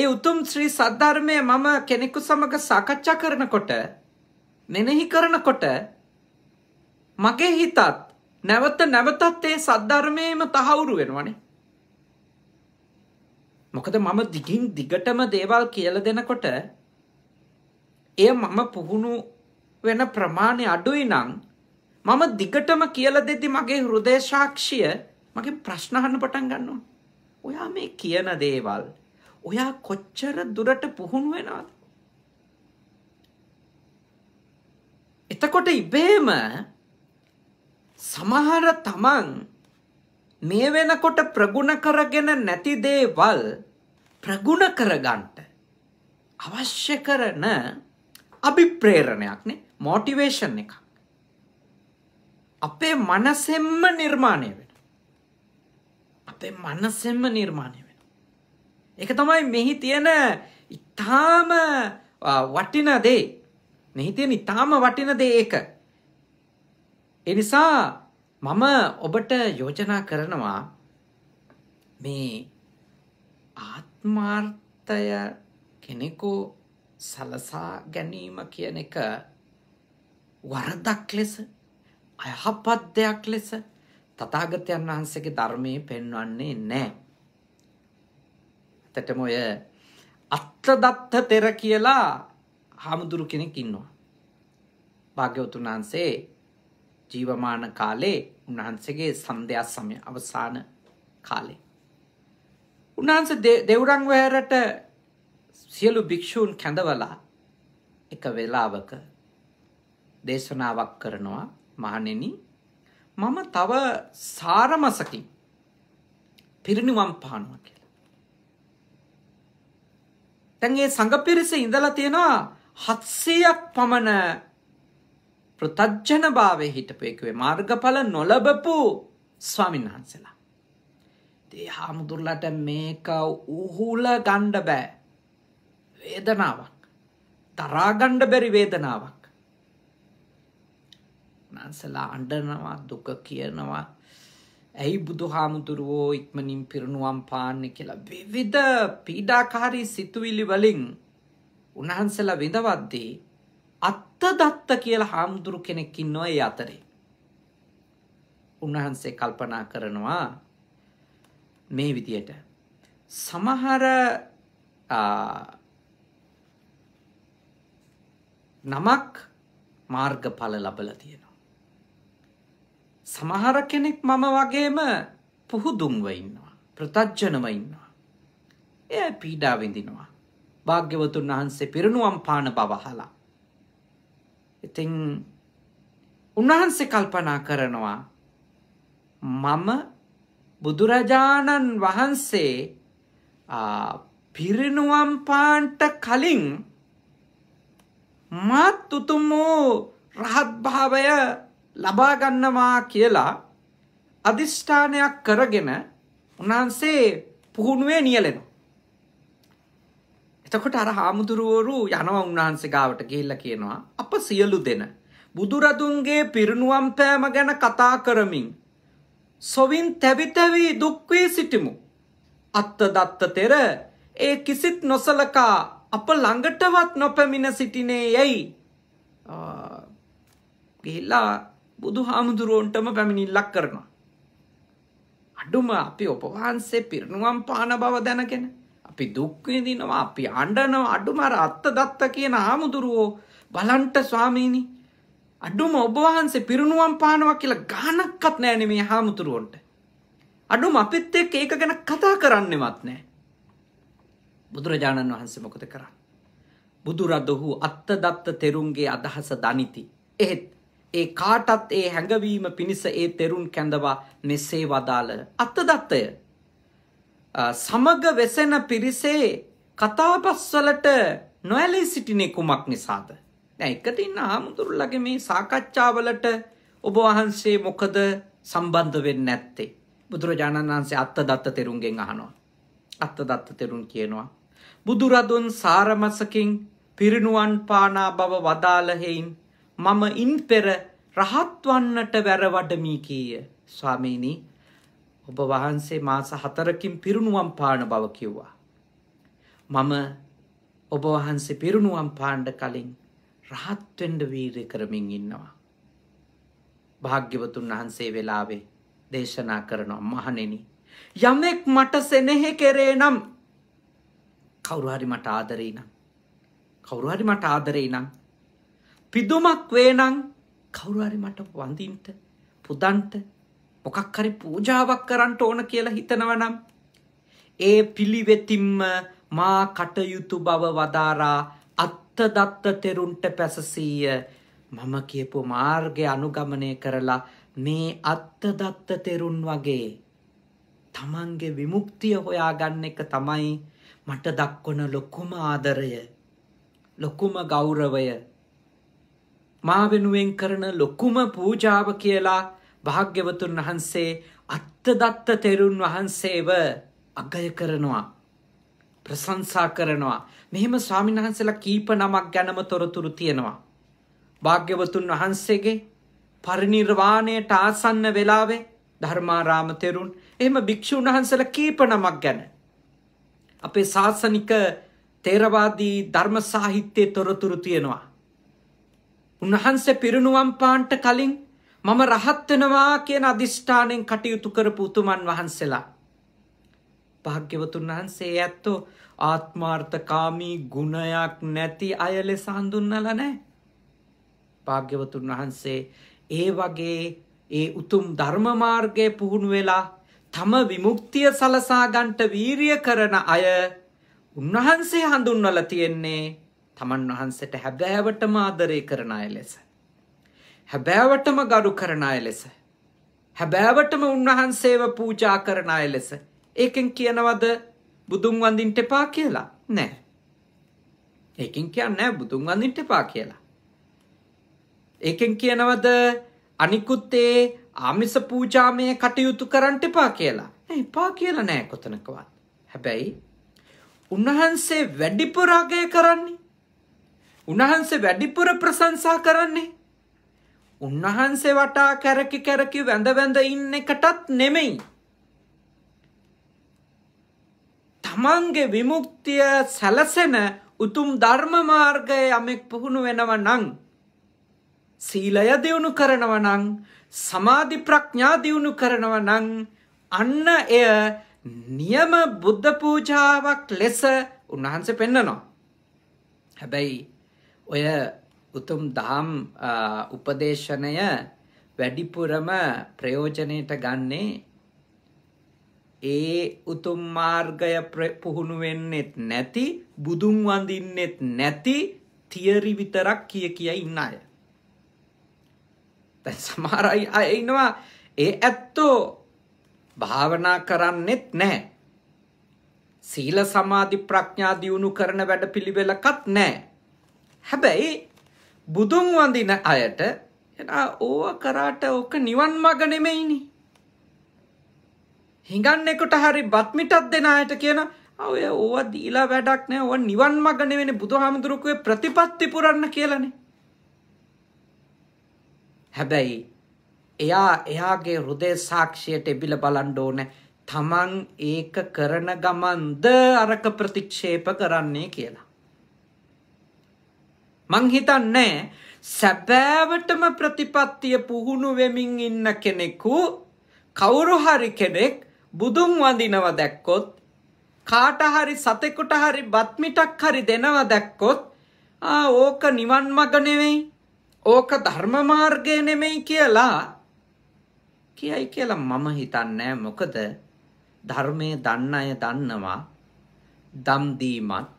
ඒ උතුම් ශ්‍රී සද්ධර්මය මම කෙනෙකු සමග සාකච්ඡා කරනකොට මෙනෙහි කරනකොට මගේ හිතත් නැවත නැවතත් ඒ සද්ධර්මයේම තහවුරු වෙනවනේ. මොකද මම දිගින් දිගටම දේවල් කියල දෙනකොට එය මම පුහුණු වෙන ප්‍රමාණය අඩුයි නං මම දිගටම කියල දෙදි මගේ හෘදේශාක්ෂිය මගේ ප්‍රශ්නහන්න පටන් ගන්නවා. ඔයා මේ කියන දේවල් ඔයා කොච්චර දුරට පුහුණු වෙනද. එතකොට ඉබේම සමහර තමන් මේ වෙනකොට ප්‍රගුණ කරගෙන නැති දේවල් ප්‍රගුණ කරගන්නට අවශ්‍ය කරන අභිප්‍රේරණයක් නේ මොටිවේෂන් එකක් අපේ මනසෙන්ම නිර්මාණය වෙන අපේ මනසෙන්ම නිර්මාණය වෙන ඒක තමයි මෙහි තියෙන ඊටාම වටින දේ මෙහි තියෙන ඊටාම වටින දේ ඒක ඒ නිසා මම ඔබට යෝජනා කරනවා මේ ආත්මාර්ථය කෙනෙකු සලසා ගැනීම කියන එක වරදක් ලෙස අයහපත් දෙයක් ලෙස තථාගතයන් වහන්සේගේ ධර්මයේ පෙන්වන්නේ නැහැ. ඇත්තටම ඔය අත්තදත්ත තෙර කියලා හාමුදුරු කෙනෙක් ඉන්නවා. භාග්‍යවතුන් වහන්සේ ජීවමාන කාලේ උන්වහන්සේගේ සන්ධ්‍යා සමය අවසාන කාලේ. උන්වහන්සේ දෙවුරන් වෙහෙරට සියලු භික්ෂූන් කැඳවලා එක වෙලාවක දේශනාවක් කරනවා මහණෙනි මම තව සාරමසකින් පිරිනිවන් පානවා කියලා. දැන් මේ සංඝ පිරිස ඉඳලා තියෙනවා 700ක් පමණ ප්‍රතජ්ජන භාවය හිටපු එකවේ මාර්ගඵල නොලබපු ස්වාමීන් වහන්සලා. ඒ හාමුදුරලට මේක උහුල ගණ්ඩ බෑ. වේදනාවක්. තරාගණ්ඩ බැරි වේදනාවක්. නන්සලා අඩනවා දුක කියනවා. ඇයි බුදු හාමුදුරුවෝ ඉක්මනින් පිරුණුවම් පාන්න කියලා විවිධ පීඩාකාරී සිතුවිලි වලින් උන්වහන්සලා විඳවද්දී අත්තදත්ත කියලා හාමුදුරු කෙනෙක්කින් නොය අතරේ. උන්වහන්සේ කල්පනා කරනවා මේ විදියට. සමහර නමක් මාර්ගඵල ලබල තියෙනවා. සමහර කෙනෙක් මම වගේම පුහුදුම්ව ඉන්නවා. ප්‍රතජ්ජනව ඉන්නවා. එය පීඩා විඳිනවා. භාග්‍යවතුන් වහන්සේ පිරිනුවම් පාන බවහලා. ඉතින් උන්වහන්සේ කල්පනා කරනවා මම බුදුරජාණන් වහන්සේ පිරිනුවම් පාන්ට කලින් මාත් උතුම් වූ රහත්භාවය ලබා ගන්නවා කියලා අදිෂ්ඨානයක් කරගෙන උන්වහන්සේ පුහුණුවේ නියලෙනවා. එතකොට අර හාමුදුරුවරු යනවා උන්වහන්සේ ගාවට ගිහිල්ලා කියනවා අප සියලු දෙන බුදුරදුන්ගේ පිරිනුවම් පෑම ගැන කතා කරමින් සොවින් තැවි තැවි දුක් වී සිටිමු. අත්ත දත්ත තෙර ඒ කිසිත් නොසලකා අප ළඟටවත් නොපැමිණ සිටිනේ යයි. ගිහිල්ලා බුදුහාමුදුරුවන්ටම පැමිණිල්ලක් කරනවා. අඩුම අපි ඔබ වහන්සේ පිරිනුවම් පාන බව දැනගෙන අපි දුක්විඳිනවා අපි අඩනව අඩුමර අත්ත දත්ත කියන හාමුදුරුවෝ බලන්ට ස්වාමීණි අඩුම ඔබවහන්සේ පිරුණුවම් පානවා කියලා ගානක්කත් නෑන මේ හාමුතුරුවන්ට. අඩුම අපිත් එක් ඒක ගැන කතා කරන්නෙවත් නෑ. බුදුරජාණන් වහන්සේ මොකද කරා. බුදුරදොහු අත්ත දත්ත තෙරුන්ගේ අදහස දනිති. එහෙත් ඒ කාටත් ඒ හැඟවීම පිණිස ඒ තෙරුන් කැඳවා මෙසේ වදාළ අත්තදත්තය සමග වෙසෙන පිරිසේ කතාබස්වලට නොඇලී සිටිනේ කුමක් නිසාද. එකට ඉන්න හාමුදුරුල්ලගේ මේ සාකච්ඡාවලට ඔබ වහන්සේ මොකද සම්බන්ධ වෙන්න ඇත්තේ. බුදුරජාණන් වහන්සේ අත්ත දත්ත තෙරුන්ගෙන් අහනවා. අත්ත දත්ත තෙරුන් කියනවා. බුදුරදුන් සාරමසකින් පිරිනුවන් පානා බව වදාළහෙයින් මම ඉන් පෙර රහත්වන්නට වැරවඩමී කීය ස්වාමීනී ඔබ වහන්සේ මාස හතරකින් පිරුණුවම් පාන බව කිව්වා. මම ඔබ වහන්සේ පිරුණුවම් පාණ්ඩ කලින් රහත්වෙන්ඩ වීරය කරමින් ඉන්නවා. භාග්‍යවතුන් වහන්සේ වෙලාවේ දේශනා කරනවා මහනෙනි. යමෙක් මට සෙනෙහෙ කෙරේ නම් කවුරුහරි මට ආදරේ නම් කවුරුහරි මට ආදරේ නම් පිදුමක් වේ නම් කවුරුහරි මට වඳින්ට පුදන්ට මොකක් හරි පූජාවක් කරන්න ඕන කියලා හිතනවනම් ඒ පිළිවෙතින්ම මා කටයුතු බව වදාරා අත්තදත්ත තෙරුන්ට පැසසීය මම කියපු මාර්ගය අනුගමනය කරලා මේ අත්තදත්ත තෙරුන් වගේ තමන්ගේ විමුක්තිය හොයාගන්න එක තමයි මට දක්වන ලොකුම ආදරය ලොකුම ගෞරවය මා වෙනුවෙන් කරන ලොකුම පූජාව කියලා භාග්‍යවතුන් වහන්සේ අත්තදත්ත තෙරුන් වහන්සේව අගය කරනවා. ප්‍රසංසා කරනවා. මෙහෙම ස්වාමීන් වහන්සේලා කීප නමක් ගැනම තොරතුරු තියෙනවා. භාග්‍යවතුන් වහන්සේගේ පරිනිර්වාණයට ආසන්න වෙලාවේ ධර්මාරාම තෙරුන් එහෙම භික්ෂුන් වහන්සේලා කීප නමක් ගැන අපේ ශාසනික තේරවාදී ධර්ම සාහිත්‍යයේ තොරතුරු තියෙනවා. උන්වහන්සේ පිරිනුවම් පාන්ට කලින් මම රහත් වෙනවා කියන අදිෂ්ඨානෙන් කටයුතු කරපු උතුමන් වහන්සේලා. භාග්‍යවතුන් වහන්සේ ඇත්තෝ ආත්මාර්ථකාමී ගුණයක් නැති අය ලෙස හඳුන්වලා නැහැ. භාග්‍යවතුන් වහන්සේ ඒ වගේ ඒ උතුම් ධර්ම මාර්ගයේ පුහුණු වෙලා තම විමුක්තිය සලසා ගන්නට වීරිය කරන අය උන්වහන්සේ හඳුන්වලා තියෙන්නේ තමන් වහන්සේට හැබෑවටම ආදරය කරන අය ලෙස. හැබෑවටම ගරු කරන අය ලෙස. හැබෑවටම උන්වහන්සේව පූජා කරන අය ලෙස. ඒකෙන් කියනවද බුදුන් වඳින්ට එපා කියලා නෑ. ඒකින් කියන්න බුදුන් වඳින්ට එපා කියලා. ඒකෙන් කියනවද අනිකුත්තේ ආමිස පූජාමය කටයුතු කරන්ට එපා කියලා. එපා කියලා නෑ කොතනකවත්. හැබැයි උන්වහන්සේ වැඩිපුරාගය කරන්නේ. උන්වහන්සේ වැඩිපුර ප්‍රසංසා කරන්නේ. උන්වහන්සේ වටා කැරකි කැරකි වැඳ වැඳ ඉන්න එකටත් නෙමෙයි. තමන්ගේ විමුක්තිය සැලසෙන උතුම් ධර්ම මාර්ගයේ යමෙක් පුහුණු වෙනව නම් සීලය දියුණු කරනව නම් සමාධි ප්‍රඥා දියුණු කරනව නම් අන්න එය නියම බුද්ධ පූජාවක් ලෙස උන්වහන්සේ පෙන්නනවා. හැබැයි ඔය උතුම් දහම් උපදේශනය වැඩිපුරම ප්‍රයෝජනයට ගන්නේ ඒ උතුම් මාර්ගය පුහුණු වෙන්නෙත් නැති බුදුන් වඳින්නෙත් නැති තියරි විතරක් කිය කිය ඉන්න අය. දැන් සමහර අය ඉන්නවා ඒ ඇත්තෝ භාවනා කරන්නෙත් නැහැ. සීල සමාධි ප්‍රඥා දියුණු කරන වැඩපිළිවෙලකත් නැහැ. හැබැයි බුදුන් වඳින අයට එදා ඕව කරාට ඕක නිවන් මඟ නෙමෙයිනි. හිඟන්නෙකුට හරි බත් මිටක් දෙන අයට කියන ඔය ඕව දීලා වැඩක් නෑ ඕව නිවන් මඟ නෙවෙයි බුදුහාමුදුරුවෝ ප්‍රතිපත්ති පුරන්න කියලානේ. හැබැයි එයා එයාගේ හෘදේ සාක්ෂියට එබිල බලන්න ඕනේ තමන් ඒක කරන ගමන්ද අරක ප්‍රතික්ෂේප කරන්නේ කියලා. මං හිතන්නේ සැබෑවටම ප්‍රතිපත්තිය පුහුණු වෙමින් ඉන්න කෙනෙකු කවුරු හරි කෙනෙක් බුදුන් වඳිනව දැක්කොත් කාට හරි සතෙකුට හරි බත් මිටක් හරි දෙනව දැක්කොත් ආ ඕක නිවන් මඟ නෙවෙයි ඕක ධර්ම මාර්ගය නෙමෙයි කියලා කියයි කියලා මම හිතන්නේ මොකද ධර්මයේ දන්න අය දන්නවා දම් දීමත්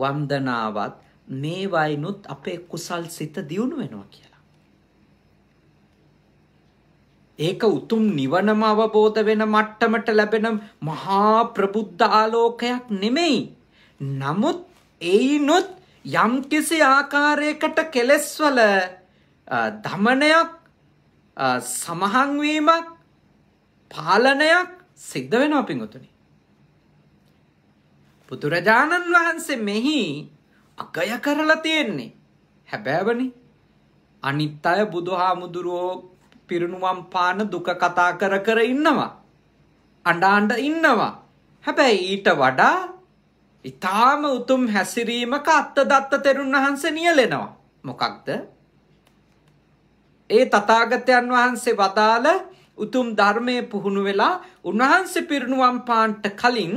වන්දනාවත් මේ වයිනුත් අපේ කුසල් සිත දියුණු වෙනවා කියලා. ඒක උතුම් නිවනම අවබෝධ වෙන මට්ටමට ලැබෙන මහා ප්‍රබුද්ධ ආලෝකයක් නෙමෙයි. නමුත් ඒනොත් යම්කිසි ආකාරයකට කෙලෙස්වල දමනයක් සමහන්වීමක් පාලනයක් සිද්ධ වෙනවා පිංගුතුනි. බුදුරජාණන් වහන්සේ මෙහි අගය කරලා තියෙන්නේ හැබෑවනි අනිත් අය බුදු හාමුදුරුවෝ පිරුණුවම් පාන දුක කතා කර කර ඉන්නවා අඩාන්ඩ ඉන්නවා හැබැයි ඊට වඩා ඉතාම උතුම් හැසිරීමක අත්ත දත්ත තෙරුන් වහන්ස නියලෙනවා මොකක්ද ඒ තතාගතයන් වහන්සේ වදාළ උතුම් ධර්මය පුහුණු වෙලා උන්වහන්සේ පිරුණුවම් පාන්ට කලින්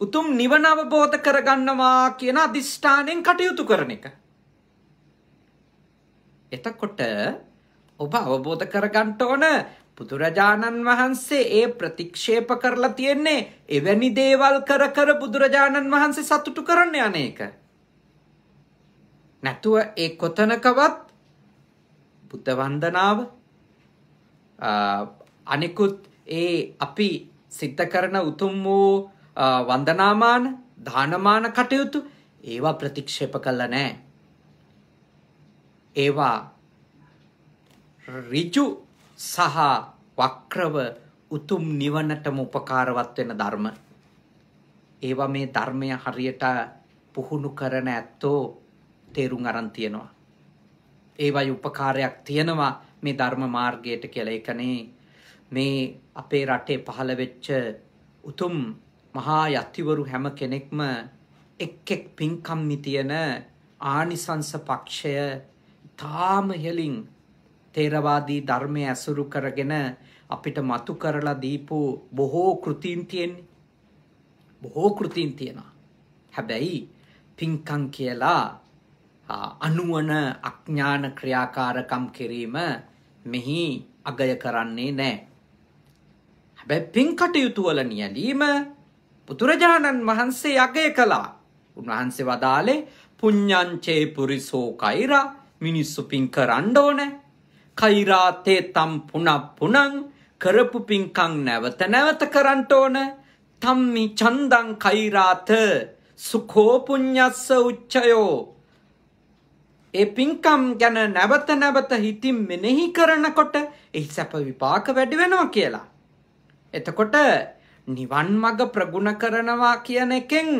උතුම් නිවන අවබෝධ කරගන්නවා කියන අදිෂ්ඨානයෙන් කටයුතු කරන එක. එතකොට ඔබ අවබෝධ කරගන්න ඕන බුදුරජාණන් වහන්සේ ඒ ප්‍රතික්ෂේප කරලා තියෙන්නේ එවැනි දේවල් කර කර බුදුරජාණන් වහන්සේ සතුටු කරන්න යන එක. නැතුව ඒ කොතනකවත් බුද්ධ වන්දනාව අනිකුත් ඒ අපි සිද්ධ කරන උතුම් වූ වන්දනාමාන දානමාන කටයුතු ඒවා ප්‍රතික්ෂේප කළ නෑ. ඒවා ඍජු සහ වක්‍රව උතුම් නිවනටම උපකාරවත් වෙන ධර්ම. ඒවා මේ ධර්මය හරියට පුහුණු කරන ඇත්තෝ තේරුම් අරන් තියෙනවා. ඒවයි උපකාරයක් තියෙනවා මේ ධර්ම මාර්ගයට කියලා එකනේ මේ අපේ රටේ පහළ වෙච්ච උතුම් මහා යතිවරු හැම කෙනෙක්ම එක් එක් පින්කම්මි තියෙන ආනිසංස පක්ෂය තාම හෙලින් තේරවාදී ධර්මය ඇසුරු කරගෙන අපිට මතු කරලා දීපු බොහෝ කෘතීන් තියෙන්නේ. බොහෝ කෘතීන් තියෙනවා. හැබැයි පින්කම් කියලා අනුවන අඥාන ක්‍රියාකාරකම් කිරීම මෙහි අගය කරන්නේ නෑ. හැබැයි පින් කටයුතු වල නියැලීම බුදුරජාණන් වහන්සේ යගය කළා. උන්වහන්සේ වදාලේ පුඤ්ඤංචේ පුරිසෝ කෛරා මිනිස්සු පින් කරන්න ඕනේ. කෛරාතේ තම් පුනක් පුනං කරපු පින්කම් නැවත නැවත කරන්න ඕන. තම්මි චන්දං කෛරාත සුඛෝ පුඤ්ඤස්ස උච්චයෝ. ඒ පින්කම් ගැන නැවත නැවත හිතින් මෙනෙහි කරනකොට එහි සැප විපාක වැඩි වෙනවා කියලා. එතකොට නිවන් මඟ ප්‍රගුණ කරනවා කියන එකෙන්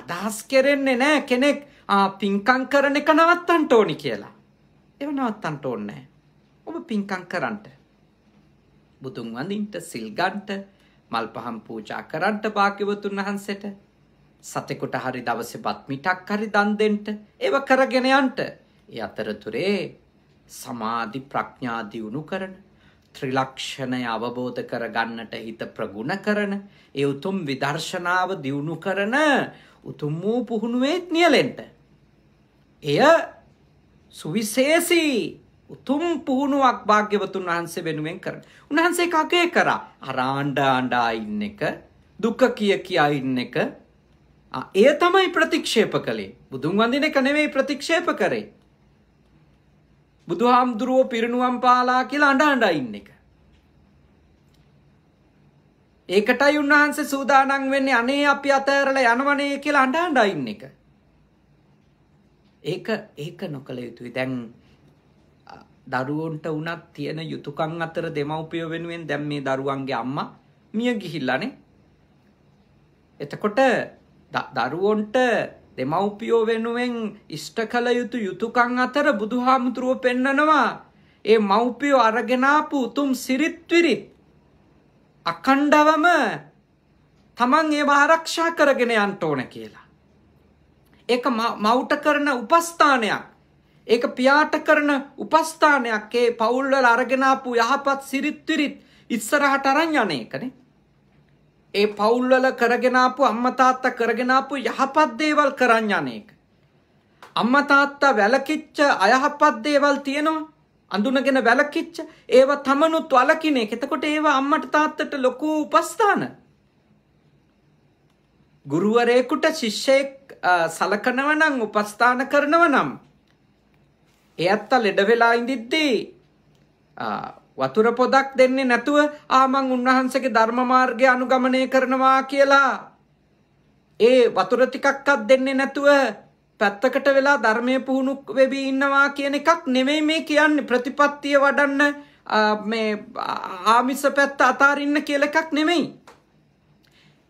අදහස් කෙරෙන්නේ නෑ කෙනෙක් පින්කං කරන එක නවත්තන්ට ඕනි කියලා. ඒව නවත්තන්ට ඕනේ ඔබ පින්කං කරන්ට. බුදුන් වඳින්ට සිල්ගන්ට මල් පහම් පූජා කරන්ට භාග්‍යවතුන් වහන්සේට සතෙකුට හරි දවසේ බත් මිටක් හරි දන් දෙන්න ඒව කරගෙන යන්න. ඒ අතරතුරේ සමාධි ප්‍රඥා දියුණු කරන ත්‍රිලක්ෂණය අවබෝධ කරගන්නට හිත ප්‍රගුණ කරන ඒ උතුම් විදර්ශනාව දියුණු කරන උතුම් වූ පුහුණුවෙත් නියලෙන්ට. එය සුවිශේෂී උතුම් පුහුණුවක් භාග්‍යවතුන් වහන්සේ වෙනුවෙන් කරන. උන්වහන්සේ කකේ කරා අරාණ්ඩ ආණ්ඩා ඉන්න එක දුක කිය කියා ඉන්න එක ඒ තමයි ප්‍රතික්ෂේප කළේ. බුදුන් වඳින එක නෙවෙයි ප්‍රතික්ෂේප කරේ. බුදුහාමුදුරුවෝ පිරිණුවම් පාලා කියලා අඬ අඬ ඉන්න එක. ඒකටයි උන්වහන්සේ සූදානම් වෙන්නේ අනේ අපි අතෑරලා යනවනේ කියලා අඬ අඬ ඉන්න එක. ඒක ඒක නොකළ යුතුයි. දැන් දරුවන්ට උනත් තියෙන යුතුයකම් අතර දෙමව්පිය වෙනුවෙන් දැන් මේ දරුවන්ගේ අම්මා මිය ගිහිල්ලානේ. එතකොට දරුවන්ට දෙමව්පියෝ වෙනුවෙන් ඉෂ්ට කළ යුතු යුතුකං අතර බුදුහාමුදුරුව පෙන්නනවා. ඒ මව්පියෝ අරගෙනාපු උතුම් සිරිත්විරිත්. අකණ්ඩවම තමන් ඒ ආරක්ෂා කරගෙන යන්ට ඕන කියලා. ඒක මවුට කරන උපස්ථානයක්. ඒක පියාට කරන උපස්ථානයක් ඒ පවුල්වල අරගෙනාපු යහපත් සිරිත්විරිත් ඉස්සරහට අරන් යන එකනේ. ඒ පවුල්වල කරගෙන ආපු අම්මා තාත්තා කරගෙන ආපු යහපත් දේවල් කරන් යන එක. අම්මා තාත්තා වැලකිච්ච අයහපත් දේවල් තියෙනවා. අඳුනගෙන වැලකිච්ච ඒව තමනුත් වලකින එක. එතකොට ඒව අම්මට තාත්තට ලොකු උපස්ථාන. ගුරුවරයෙකුට ශිෂ්‍යයෙක් සලකනව නම් උපස්ථාන කරනව නම් එයත්ත ලෙඩ වෙලා ඉඳිද්දී වතුර පොදක් දෙන්නේ නැතුව ආමං උන්වහන්සේගේ ධර්මමාර්ගය අනුගමනය කරනවා කියලා. ඒ වතුර ටිකක්වත් දෙන්නේ නැතුව පැත්තකට වෙලා ධර්මය පුහුණු වෙබී ඉන්නවා කියන එකක් නෙමෙයි මේ කියන්නේ ප්‍රතිපත්තිය වඩන්න මේ ආමිස පැත්ත අතාරින්න කියලා එකක් නෙමෙයි.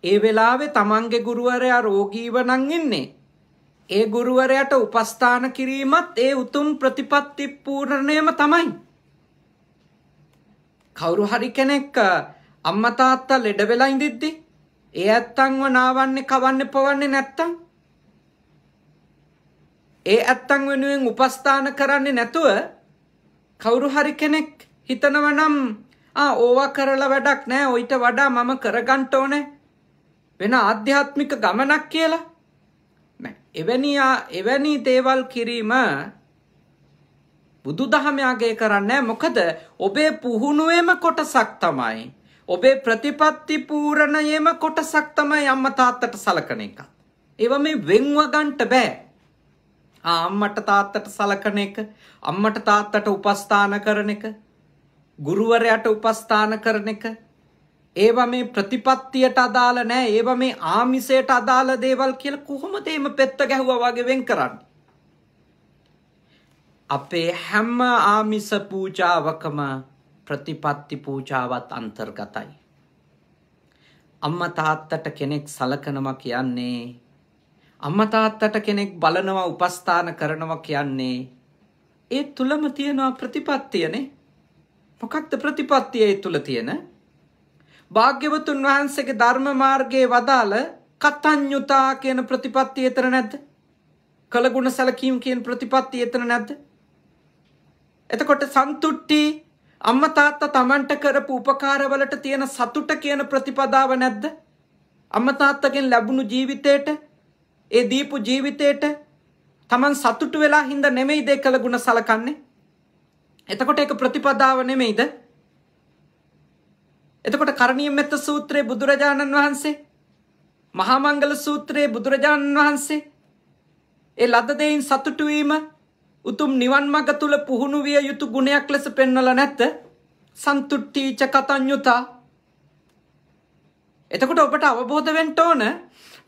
ඒ වෙලාවේ තමන්ගේ ගුරුවරයා රෝගීව නම් ඉන්නේ. ඒ ගුරුවරයාට උපස්ථාන කිරීමත් ඒ උතුම් ප්‍රතිපත්ති පූර්ණණයම තමයි. කවුරු හරි කෙනෙක් අම්මතාත්තා ලෙඩ වෙලා ඉඳිද්දි ඒ ඇත්තන්ව නාවන්නේ කවන්න පවන්නේ නැත්තම් ඒ ඇත්තන් වෙනුවෙන් උපස්ථාන කරන්නේ නැතුව කවුරු හරි කෙනෙක් හිතනවනම් ආ ඕවා කරලා වැඩක් නෑ ඔයිට වඩා මම කරගන්ට ඕනේ වෙන ආධ්‍යාත්මික ගමනක් කියලා එවැනි එවැනි දේවල් කිරීම බුදුදහම යගේ කරන්නේ මොකද ඔබේ පුහුණුවේම කොටසක් තමයි. ඔබේ ප්‍රතිපත්ති පූර්ණයේම කොටසක් තමයි අම්මා තාත්තට සලකන එක. ඒව මේ වෙන්ව ගන්නට බෑ. ආ අම්මට තාත්තට සලකන එක, අම්මට තාත්තට උපස්ථාන කරන එක, ගුරුවරයාට උපස්ථාන කරන එක ඒව මේ ප්‍රතිපත්තියට අදාළ නෑ ඒව මේ ආමිසයට අදාළ දේවල් කියලා කොහොමද එහෙම පෙත්ත ගැහුවා වගේ වෙන් කරන්නේ අපේ හැම ආමිස පූජාවකම ප්‍රතිපත්ති පූජාවත් අන්තර්ගතයි. අම්ම තාත්තට කෙනෙක් සලකනවා කියන්නේ අම්ම තාත්තට කෙනෙක් බලනවා උපස්ථාන කරනවා කියන්නේ ඒ තුලම තියෙනවා ප්‍රතිපත්තියනේ. මොකක්ද ප්‍රතිපත්තිය ඒ තුල තියෙන? භාග්‍යවතුන් වහන්සේගේ ධර්ම මාර්ගයේ වදාළ කතඤ්ඤුතා කියන ප්‍රතිපත්තිය එතන නැද්ද? කලගුණ සැලකීම් කියන ප්‍රතිපත්තිය එතන නැද්ද? එතකොට සන්තුට්ටි අම්මා තාත්තා Tamanට කරපු උපකාරවලට තියෙන සතුට කියන ප්‍රතිපදාව නැද්ද? අම්මා තාත්තගෙන් ලැබුණු ජීවිතේට ඒ දීපු ජීවිතේට Taman සතුටු වෙලා හින්දා නෙමෙයිද ඒ කළ ගුණ සලකන්නේ? එතකොට ඒක ප්‍රතිපදාව නෙමෙයිද? එතකොට කරණීය මෙත්ත සූත්‍රයේ බුදුරජාණන් වහන්සේ මහා මංගල සූත්‍රයේ බුදුරජාණන් වහන්සේ ඒ ලද දෙයින් සතුටු වීම උතුම් නිවන් මඟ තුල පුහුණු විය යුතු ගුණයක් ලෙස පෙන්වලා නැත්ද? සන්තුට්ඨීච කතඤ්ඤුතා. එතකොට ඔබට අවබෝධ වෙන්න ඕන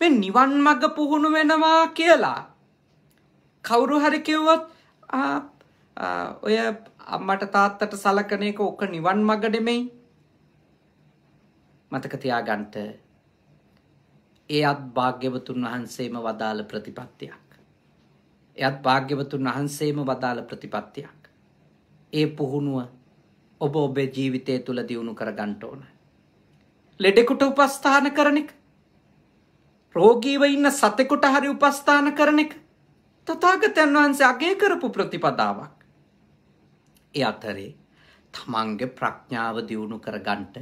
මේ නිවන් මඟ පුහුණු වෙනවා කියලා. කවුරු හරි කිව්වොත් ඔය අම්මට තාත්තට සලකන එක ඔක නිවන් මඟ නෙමෙයි. මතක තියාගන්න. ඒ අත් භාග්‍යවතුන් වහන්සේම වදාළ ප්‍රතිපත්තියක්. එයත් භාග්‍යවතුන් වහන්සේම වදාළ ප්‍රතිපත්තියක්. ඒ පුහුණුව ඔබ ඔබේ ජීවිතය තුළ දියුණු කර ගන්ට ඕන. ලෙඩෙකුට උපස්ථාන කරන එක. රෝගීව ඉන්න සතෙකුට හරි උපස්ථාන කරන එක තතාගතයන් වහන්සේ අගේ කරපු ප්‍රතිපදාවක්. ඒ අතරේ තමන්ගේ ප්‍රඥාව දියුණු කර ගන්ට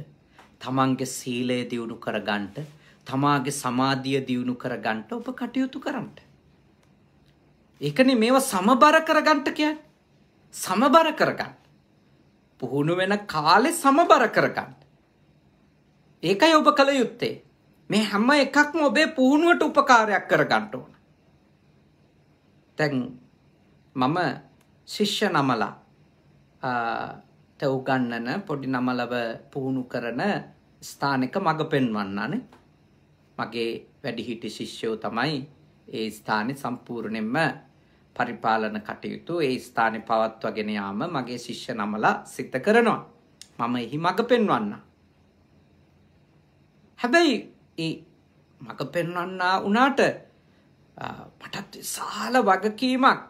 තමන්ගේ සීලය දියුණු කර ගන්ට තමාගේ සමාධිය දියුණු කර ගන්ට ඔබ කටයුතු කරන්ට. ඒකනේ මේවා සමබර කරගන්න කියන්නේ. සමබර කරගන්න. පුහුණු වෙන කාලේ සමබර කරගන්න. ඒකයි ඔබ කළ යුත්තේ. මේ හැම එකක්ම ඔබේ පුහුණුවට උපකාරයක් කරගන්න ඕන. දැන් මම ශිෂ්‍ය නමලා ත උගන්නන පොඩි නමලව පුහුණු කරන ස්ථානික මඟ පෙන්වන්නනේ. මගේ වැඩිහිටි ශිෂ්‍යෝ තමයි ඒ ස්ථානේ සම්පූර්ණයෙන්ම පරිපාලන කටයුතු ඒ ස්ථානය පවත්වගෙන යාම මගේ ශිෂ්‍ය නමලා සිත කරනවා. මම එහි මඟ පෙන්වන්න. හැබැයි ඒ මඟ පෙන්වන්න වනාට මටත් සාල වගකීමක්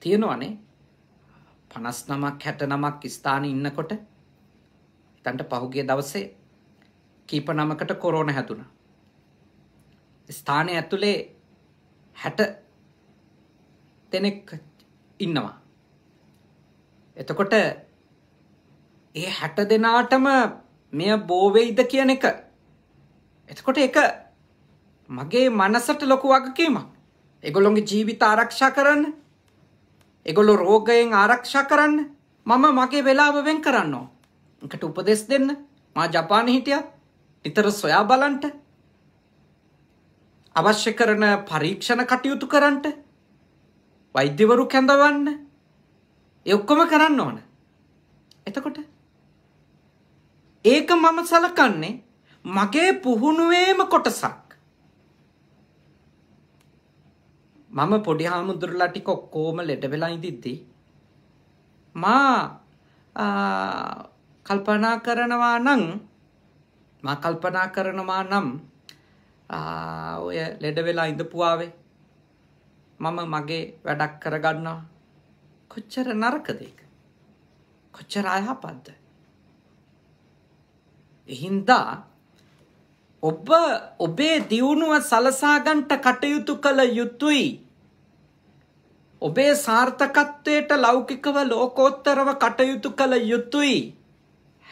තියෙනවනේ පනස් නමක් හැට නමක් ස්ථාන ඉන්නකොට තන්ට පහුගිය දවසේ කීප නමකට කොරෝණ හැතුුණ. ස්ථානය ඇතුළේ හැට දෙනෙක් ඉන්නවා. එතකොට ඒ හැට දෙනාටම මෙය බෝවෙයිද කියන එක. එතකොට එක මගේ මනසට ලොකු වගකීමක්. එගොලොන්ගේ ජීවිත ආරක්ෂා කරන්න. එගොලො රෝගයෙන් ආරක්ෂා කරන්න මම මගේ වෙලාව වෙන් කරන්නවා. එකට උපදෙස් දෙන්න මා ජපාන හිටියත් නිතර සොයා බලන්ට අවශ්‍ය කරන පරීක්ෂණ කටයුතු කරන්ට වෛද්‍යවරු කැඳවන්න එක්කොම කරන්න ඕන එතකොට ඒක මම සලකන්නේ මගේ පුහුණුවේම කොටසක් මම පොඩි හාමුදුරලා ටික ඔක්කෝම ලෙඩ වෙලා ඉඳිද්දී මා කල්පනා කරනවා නම් මා කල්පනා කරනවා නම් ඔය ලෙඩ වෙලා ඉඳපුවාවේ මම මගේ වැඩක් කරගන්නා කොච්චර නරකදේක කොච්චර අයහපත්ද එහින්දා ඔබ ඔබේ දියුණුව සලසාගන්ට කටයුතු කළ යුතුයි ඔබේ සාර්ථකත්වයට ලෞකිකව ලෝකෝත්තරව කටයුතු කළ යුතුයි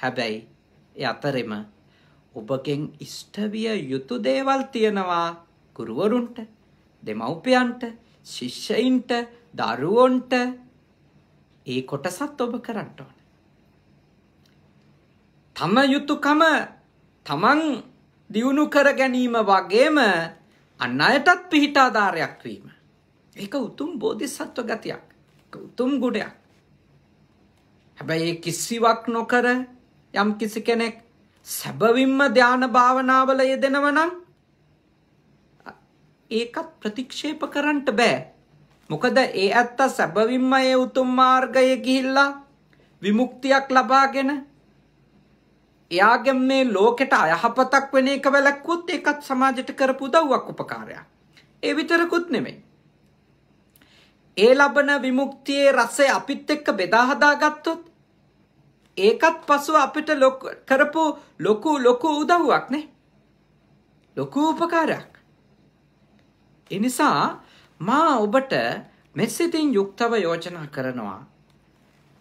හැබැයි එ අතරෙම ඔබගෙන් ඉෂ්ටවිය යුතු දේවල් තියෙනවා ගුරුවරුන්ට දෙමව්පියන්ට ශිෂ්‍යයින්ට දරුවොන්ට ඒ කොටසත් ඔබ කරන්න ඕන. තම යුතුයකම තමන් දියුණු කර ගැනීම වගේම අන් අයටත් පිහිටාධාරයක් වීම. ඒක උතුම් බෝධිසත්ව ගතියක්. උතුම් ගුණයක්. හැබැයි කිසිවක් නොකර යම් කිසි කෙනෙක් සැබවින්ම ධ්‍යාන භාවනාවල යෙදෙනව නම් ඒකත් ප්‍රතික්ෂේප කරන්න බෑ. මොකද ඒ ඇත්ත සැබවින්ම ඒ උතුම් මාර්ගය ගිහිල්ලා විමුක්තියක් ලබාගෙන එයාගෙන් මේ ලෝකෙට අයහපතක් වෙන එක වැළැක්වුවොත් ඒකත් සමාජයට කරපු උදව්වක් උපකාරයක්. ඒ විතරකුත් නෙමෙයි. ඒ ලබන විමුක්තියේ රසය අපිත් එක්ක බෙදා හදාගත්තොත් ඒකත් පසුව අපිට කරපු ලොකු ලොකු උදව්වක් නේ. ලොකු උපකාරයක්. එනිසා මා ඔබට මෙසිතින් යුක්තව යෝජනා කරනවා.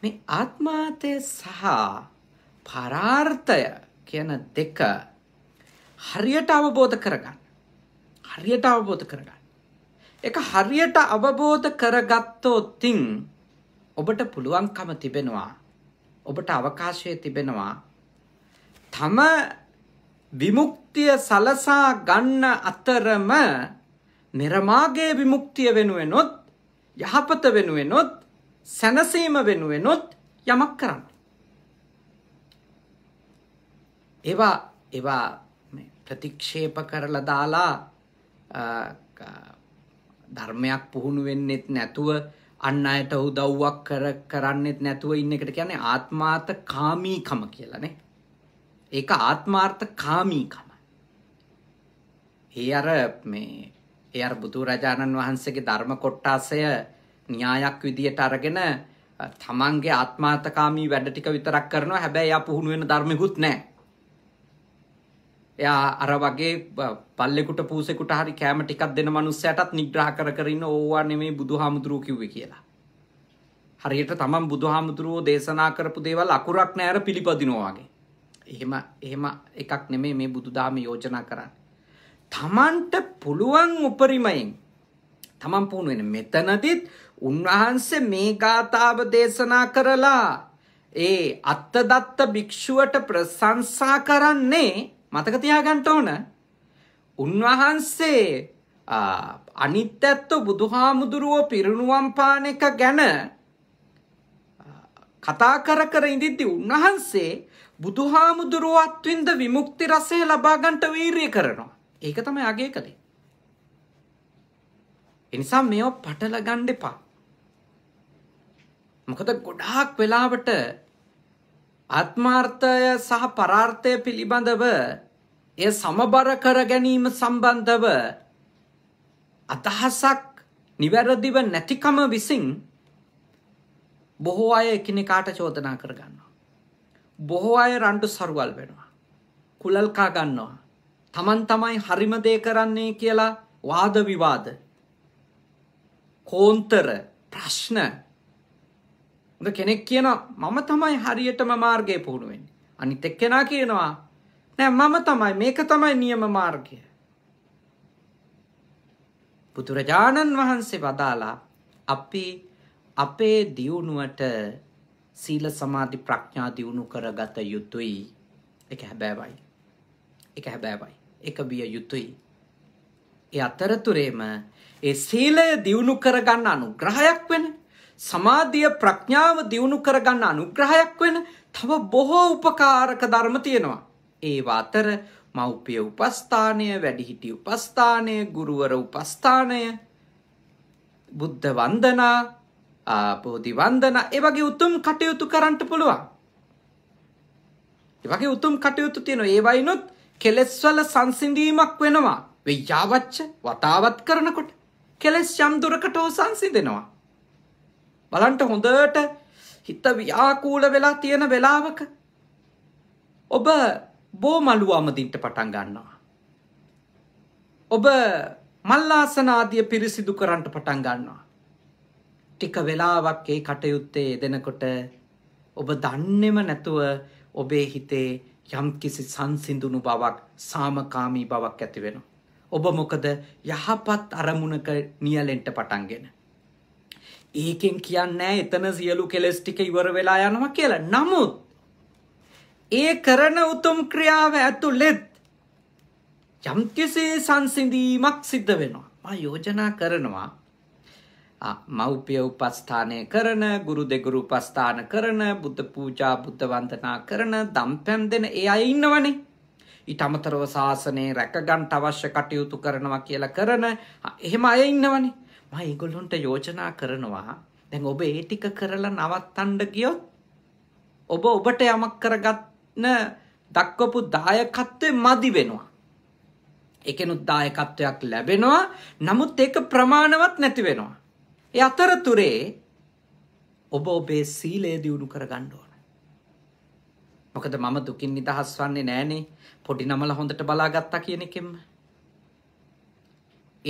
මේ ආත්මාතය සහ පරාර්ථය කියන දෙක හරියට අවබෝධ කරගන්න. හරියට අවබෝධ කරගන්න. එක හරියට අවබෝධ කරගත්තෝතින් ඔබට පුළුවන්කම තිබෙනවා. ඔබට අවකාශය තිබෙනවා. තම විමුක්තිය සලසා ගන්න අතරම නිරමාගේ විමුක්තිය වෙනුවෙනොත් යහපත වෙනුවෙනොත් සැනසීම වෙනුවෙනොත් යමක් කරන්න. ඒවා ඒවා ප්‍රතික්ෂේප කරලා දාලා ධර්මයක් පුහුණු වෙන්නෙත් නැතුව අන්න අයට උදව්වක් කර කරන්නෙත් නැතුව ඉන්න එකට කියන්නේ ආත්මාර්ථ කාමීකම කියලානේ. ඒක ආත්මාර්ථ කාමීකම. ඒ අර මේ ඒ අර බුදුරජාණන් වහන්සේගේ ධර්ම කොට්ටාසය න්‍යායක් විදියට අරගෙන තමන්ගේ ආත්මාර්ථකාමී වැඩ ටික විතරක් කරනවා හැබැයි එයා පුහුණු වෙන ධර්මෙකුත් නැහැ. එයා අර වගේ පල්ලෙකුට පූසෙකුට හරි කෑම ටිකක් දෙන මනුස්සයටත් නිග්‍රහ කර කර ඉන්න ඕවා නෙමෙයි බුදුහාමුදුරුවෝ කිව්වේ කියලා. හරියට තමන් බුදුහාමුදුරුවෝ දේශනා කරපු දේවල් අකුරක් නැහැ අර පිළිපදිනවා වගේ. එහෙම එහෙම එකක් නෙමෙයි මේ බුදුදහම යෝජනා කරන්නේ. තමන්ට පුළුවන් උපරිමයෙන් තමන් පුහුණු වෙන මෙතනදිත් උන්වහන්සේ මේ ගාථාව දේශනා කරලා ඒ අත්තදත්ත භික්ෂුවට ප්‍රශංසා කරන්නේ මතක තියාගන්න ඕන උන්වහන්සේ අනිත්‍යත්ව බුදුහාමුදුරුව පිරිණුවම් පාන එක ගැන කතා කර කර ඉඳිද්දි උන්වහන්සේ බුදුහාමුදුරුවත් වින්ද විමුක්ති රසය ලබා ගන්නට වීරිය කරනවා ඒක තමයි අගය කළේ. එනිසා මේව පටල ගන්න එපා. මොකද ගොඩාක් වෙලාවට ආත්මාර්ථය සහ පරාර්ථය පිළිබඳව එය සමබර කර ගැනීම සම්බන්ධව අදහසක් නිවැරදිව නැතිකම විසින් බොහෝ අය එකිනෙකාට චෝදනා කරගන්නවා. බොහෝ අය රණ්ඩු සරුවල් වෙනවා. කුලල්කා ගන්නවා. Taman තමයි හරිම දේ කරන්නේ කියලා වාද විවාද කෝන්තර ප්‍රශ්න හොඳ කෙනෙක් කියනවා මම තමයි හරියටම මාර්ගය පුහුණු වෙන්නේ. අනිත් එක්කෙනා කියනවා නෑ මම තමයි මේක තමයි නියම මාර්ගය. බුදුරජාණන් වහන්සේ වදාලා අපි අපේ දියුණුවට සීල සමාධි ප්‍රඥා දියුණු කරගත යුතුයි. ඒක හැබෑවයි. ඒක හැබෑවයි. එකබිය යුතුයි. ඒ අතරතුරේම ඒ සීලය දියුණු කරගන්න අනුග්‍රහයක් වෙන සමාධිය ප්‍රඥාව දියුණු කරගන්න අනුග්‍රහයක් වෙන තව බොහෝ උපකාරක ධර්ම තියෙනවා. ඒ අතර මව්පිය උපස්ථානය වැඩිහිටි උපස්ථානය ගුරුවර උපස්ථානය බුද්ධ වන්දනා ආපෝධි වන්දන ඒවගේ උතුම් කටයුතු කරන්නට පුළුවන්. වගේ උතුම් කටයුතු තියෙන ඒවයිනොත් කෙලෙස්වල සංසිඳීමක් වෙනවා වෙයාවච්ච වතාවත් කරනකොට කෙලෙස් යම් දුරකට සංසිඳෙනවා. බලන්ට හොඳට හිත ව්‍යාකූල වෙලා තියෙන වෙලාවක ඔබ බෝ මලුවමදින්ට පටන් ගන්නවා. ඔබ මල්ලාසනාදිය පිරිසිදු කරන්ට පටන් ගන්නවා. ටික වෙලාවක් ඒ කටයුත්තේ දෙනකොට ඔබ දන්නෙම නැතුව ඔබේ හිතේ යම්කිසි සංසිඳුණු බවක් සාමකාමී බවක් ඇති වෙනවා. ඔබ මොකද යහපත් අරමුණක නියලෙන්ට පටන්ගෙන. ඒකෙන් කියන්නේ එතන සියලු කෙලෙස් ටික ඉවර වෙලා යනවා කියලා. නමුත් ඒ කරන උතුම් ක්‍රියාව ඇතුළෙත් යම්කිසි සංසිඳීමක් සිද්ධ වෙනවා. මා යෝජනා කරනවා මව්පිය උපස්ථානය කරන ගුරු දෙගුරු උපස්ථාන කරන බුද්ධ පූජා බුද්ධ වන්දනා කරන දම්පැම් දෙන ඒ අය ඉන්නවනේ. ඊට අමතරව ශාසනය රැකගන්ට අවශ්‍ය කටයුතු කරනවා කියලා කරන එහෙම අය ඉන්නවනේ. මම ඒගොල්ලොන්ට යෝජනා කරනවා දැන් ඔබ ඒ ටික කරලා නවත්තන්න ගියොත් ඔබ ඔබට යමක් කරගන්න දක්වපු දායකත්වය මදි වෙනවා. එකනුත් දායකත්වයක් ලැබෙනවා. නමුත් ඒක ප්‍රමාණවත් නැති වෙනවා. ඒ අතරතුරේ ඔබ ඔබේ සීලය දියුණු කරගන්න ඕන. මොකද මම දුකින් නිදහස් වන්නේ නෑනේ පොඩි නමල හොඳට බලාගත්තා කියන එකෙම.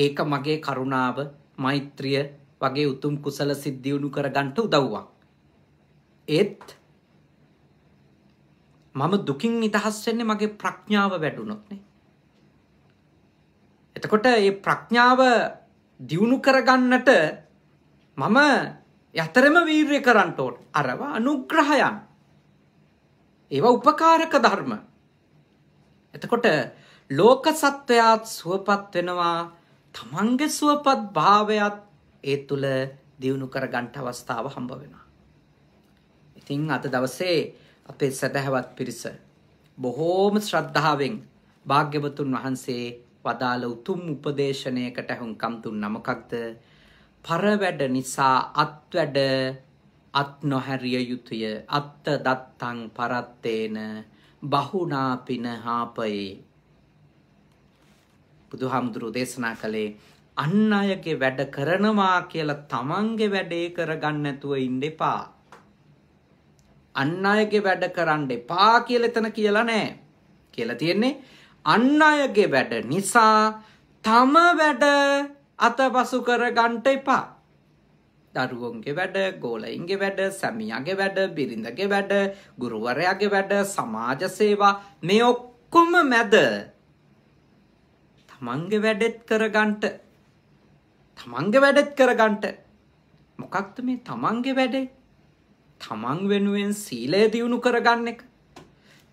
ඒක මගේ කරුණාව, මෛත්‍රිය වගේ උතුම් කුසල සිත් දියුණු කරගන්න උදව්වක්. ඒත් මම දුකින් නිදහස් වෙන්නේ මගේ ප්‍රඥාව වැඩුණොත් නේ. එතකොට මේ ප්‍රඥාව දියුණු කරගන්නට මම යතරම වීර්ය කරන්න ඕන. අරව අනුග්‍රහයන්. ඒවා උපකාරක ධර්ම. එතකොට ලෝක සත්වයාත් සුවපත් වෙනවා. තමන්ගේ සුවපත් භාවයත් ඒ තුල දියුණු කර ගන්නට අවස්ථාව හම්බ වෙනවා. ඉතින් අද දවසේ අපේ සදහවත් පිරිස බොහෝම ශ්‍රද්ධාවෙන් භාග්‍යවතුන් වහන්සේ වදාළ උතුම් උපදේශනයකට හුම්කම් දුන්න මොකක්ද? පරවැඩ නිසා අත්වැඩ අත් නොහැරිය යුතුය අත්ත දත්තං පරත්තේන බහුනා පින හාපයේ බුදුහාමුදුරු දේශනා කළේ අන් අයගේ වැඩ කරනවා කියලා තමන්ගේ වැඩේ කරගන්න නැතුව ඉන්න එපා. අන් අයගේ වැඩ කරන්න එපා කියලා එතන කියලා නැහැ. කියලා තියෙන්නේ අන් අයගේ වැඩ නිසා තම වැඩ අතපසු කර ගන්ට එපා. දරුවන්ගේ වැඩ ගෝලයින්ගේ වැඩ සැමියගේ වැඩ බිරිඳගේ වැඩ ගුරුවරයාගේ වැඩ සමාජ සේවා මේ ඔක්කොම මැද තමන්ගේ වැඩෙත් කරගන්ට තමන්ගේ වැඩෙත් කරගන්ට මොකක්ද මේ තමන්ගේ වැඩේ තමන් වෙනුවෙන් සීලය දියුණු කරගන්න එක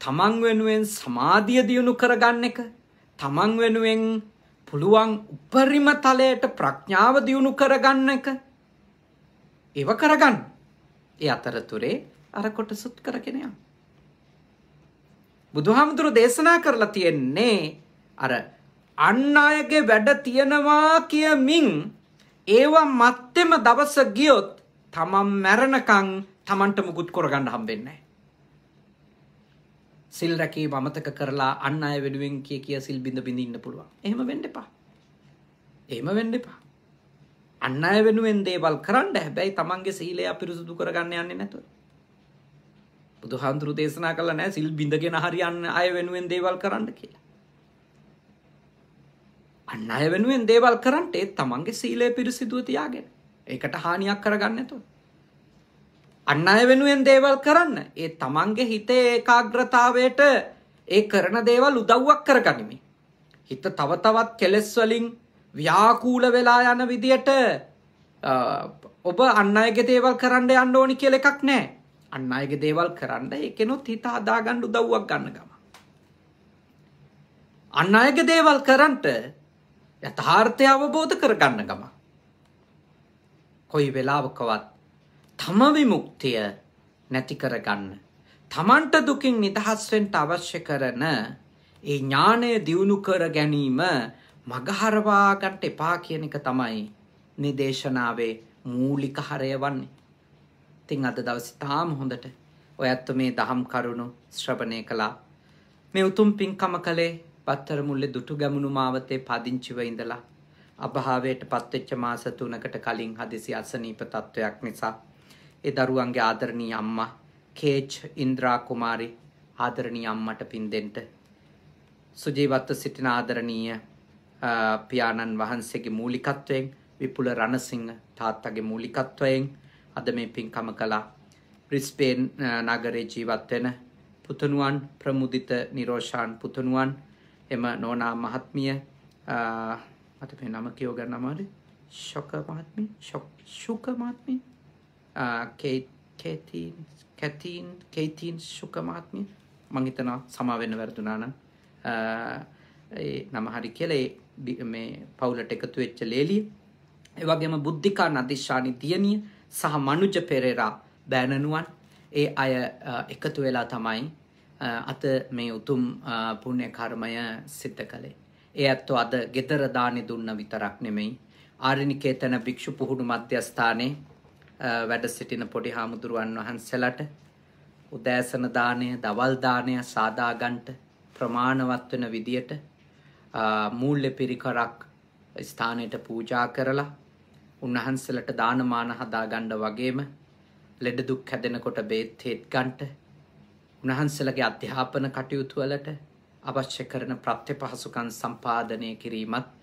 තමන් වෙනුවෙන් සමාධිය දියුණු කරගන්න එක තමන් වෙනුවෙන් පුළුවන් උපරිම තලයට ප්‍රඥාව දියුණු කරගන්න එක ඒව කරගන්න. ඒ අතරතුරේ අර කොටසුත් කරගෙන යන්න. බුදුහාමුදුරු දේශනා කරලා තියෙන්නේ අර අන් අයගේ වැඩ තියනවා කියමින් ඒවා මැත්තේම දවස ගියොත් තමන් මැරණකම් තමන්ට මුකුත් කරගන්න හම්බෙන්නේ නැහැ. සිල් රැකී වමතක කරලා අන්න අය වෙනුවෙන් කිය කිය සිල් බිඳ බිඳ ඉන්න පුළුවන් එහෙම වෙන්න එපා එහෙම වෙන්න එපා අන්න අය වෙනුවෙන් දේවල් කරන්න හැබැයි තමන්ගේ සීලය අපිරිසුදු කරගන්න යන්නේ නැතුව බුදුහාඳුරු දේශනා කළා නෑ සිල් බිඳගෙන හරියන්න අය වෙනුවෙන් දේවල් කරන්න කියලා අන්න අය වෙනුවෙන් දේවල් කරන්ට ඒ තමන්ගේ සීලය පිරිසිදුව තියාගෙන ඒකට හානියක් කරගන්න නැතුව අන්න අය වෙනුවෙන් දේවල් කරන්න ඒ තමන්ගේ හිතේ ඒකාග්‍රතාවයට ඒ කරන දේවල් උදව්වක් කර ගනිමි. හිත තව තවත් කෙලෙස්වලින් ව්‍යාකූල වෙලා යන විදියට ඔබ අන්න අයගේ දේවල් කරන්න යන්න ඕනි කියල එකක් නෑ අන්න අයගේ දේවල් කරන්න එකනොත් හිත හදාගණ්ඩු දව්වක් ගන්න ගම. අන්න අයගේ දේවල් කරන්ට යථාර්ථය අවබෝධ කරගන්න ගම. කොයි වෙලාවකවත් තම විමුක්තිය නැති කරගන්න. තමන්ට දුකින් නිදහස් වෙන්න අවශ්‍ය කරන ඒ ඥානය දියුණු කර ගැනීම මගහරවා ගන්න එපා කියන එක තමයි නිදේශනාවේ මූලික හරය වන්නේ. ඉතින් අද දවසේ තාම හොඳට ඔයත් මේ දහම් කරුණු ශ්‍රවණය කළා. මේ උතුම් පින්කම කලේ පත්තර මුල්ලේ දුටු ගැමුණු මාවතේ පදිංචිව ඉඳලා අභාවයට පත්වෙච්ච මාස 3කට කලින් හදිසි අසනීප තත්වයක් නිසා ඒ දරුවන්ගේ ආදරණීය අම්මා කේච් ඉන්ද්‍රා කුමාරි ආදරණීය අම්මට පින් දෙන්න සුජීවත්ව සිටින ආදරණීය පියාණන් වහන්සේගේ මූලිකත්වයෙන් විපුල රණසිංහ තාත්තගේ මූලිකත්වයෙන් අද මේ පින්කම කළා බ්‍රිස්බේන් නගරේ ජීවත් වෙන පුතණුවන් ප්‍රමුදිත නිරෝෂාන් පුතණුවන් එම නෝනා මහත්මිය මට මේ නම කියව ගන්න අමාරුයි ශොක මහත්මිය ශුක මහත්මිය කැටීන් කේතීන් ශුකමාත්මය මංහිතනවා සමාවෙන්න වැරදුනාන නමහරි කියලේ මේ පවුලට එකතු වෙච්ච ලේලිය එවගේම බුද්ධිකා නදිශානි දියණිය සහ මනුජ පෙරේරා බෑනනුවන් ඒ අය ah, එකතු වෙලා තමයි ah, අත මේ උතුම් ah, පුණ්‍ය කර්මය සිද්ධ කළේ. ඒ ඇත්තෝ අද gedara දානි දුන්න විතරක් නෙමෙයි ආරණිකේතන භික්ෂු පුහුණු මධ්‍යස්ථානයේ වැඩ සිටින පොඩි හාමුදුරුවන් වහන්සලට උදෑසන දානය දවල් දානය සාදාගන්ට ප්‍රමාණවත් වෙන විදියට මූල්‍ය පිරිකරක් ස්ථානයට පූජා කරලා උන්වහන්සලට දානමාන හදාගණ්ඩ වගේම ලෙඩ දුක් හැදෙනකොට බේත් හෙත් ගන්ට උන්වහන්සලගේ අධ්‍යාපන කටයුතුවලට අවශ්‍ය කරන ප්‍රත්‍ය පහසුකන් සම්පාධනය කිරීමත්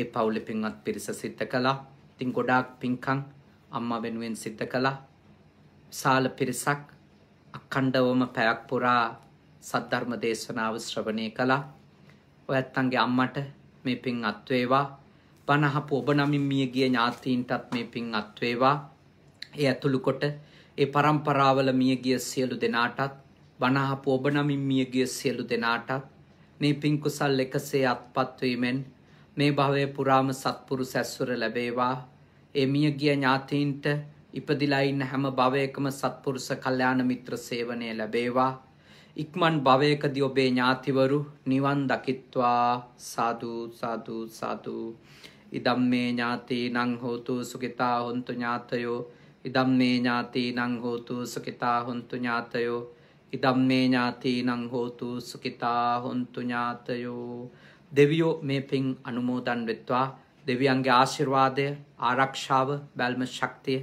ඒ පවුලි පින්වත් පිරිස සිත්ත කලා තින් ගොඩාක් පින්කං අම්මා වෙනුවෙන් සිද්ධ කළා සාල පිරිසක් අකණ්ඩවම පැයක් පුරා සද්ධර්ම දේශනාව ශ්‍රවණය කළා ඔයත්තන්ගේ අම්මට මේ පින් අත්වේවා පණහපු ඔබ නමින් මියගිය ඥාතීන්ටත් මේ පින් අත්වේවා ඒ ඇතුළු කොට ඒ පරම්පරාවල මියගිය සියලු දෙනාටත් වනහපු ඔබ නමින් මියගිය සියලු දෙනාටත් මේ පින් කුසල් එකසේ අත්පත්වීමෙන් මේ භවය පුරාම සත්පුරු සැස්වර ලැබේවා ඒ මියගිය ඥාතීන්ට ඉපදිලා ඉන්න හැම භවයකම සත්පුරුෂ කල්යාණ මිත්‍ර සේවනය ලැබේවා. ඉක්මන් භවයකදී ඔබේ ඥාතිවරු නිවන් දකිත්වා සාදු සාදු සාදු. ඉදම්මේ ඥාතීනං හෝතු සුඛිතා හොන්තු ඥාතයෝ ඉදම්මේ ඥාතීනං හෝතු සුඛිතා හොන්තු ඥාතයෝ ඉදම්මේ ඥාතීනං හෝතු සුඛිතා හොන්තු ඥාතයෝ දෙවියෝ මේ පින් අනුමෝදන් වෙත්වා දෙවියන්ගේ ආශිර්වාදය ආරක්ෂාව බැල්ම ශක්තිය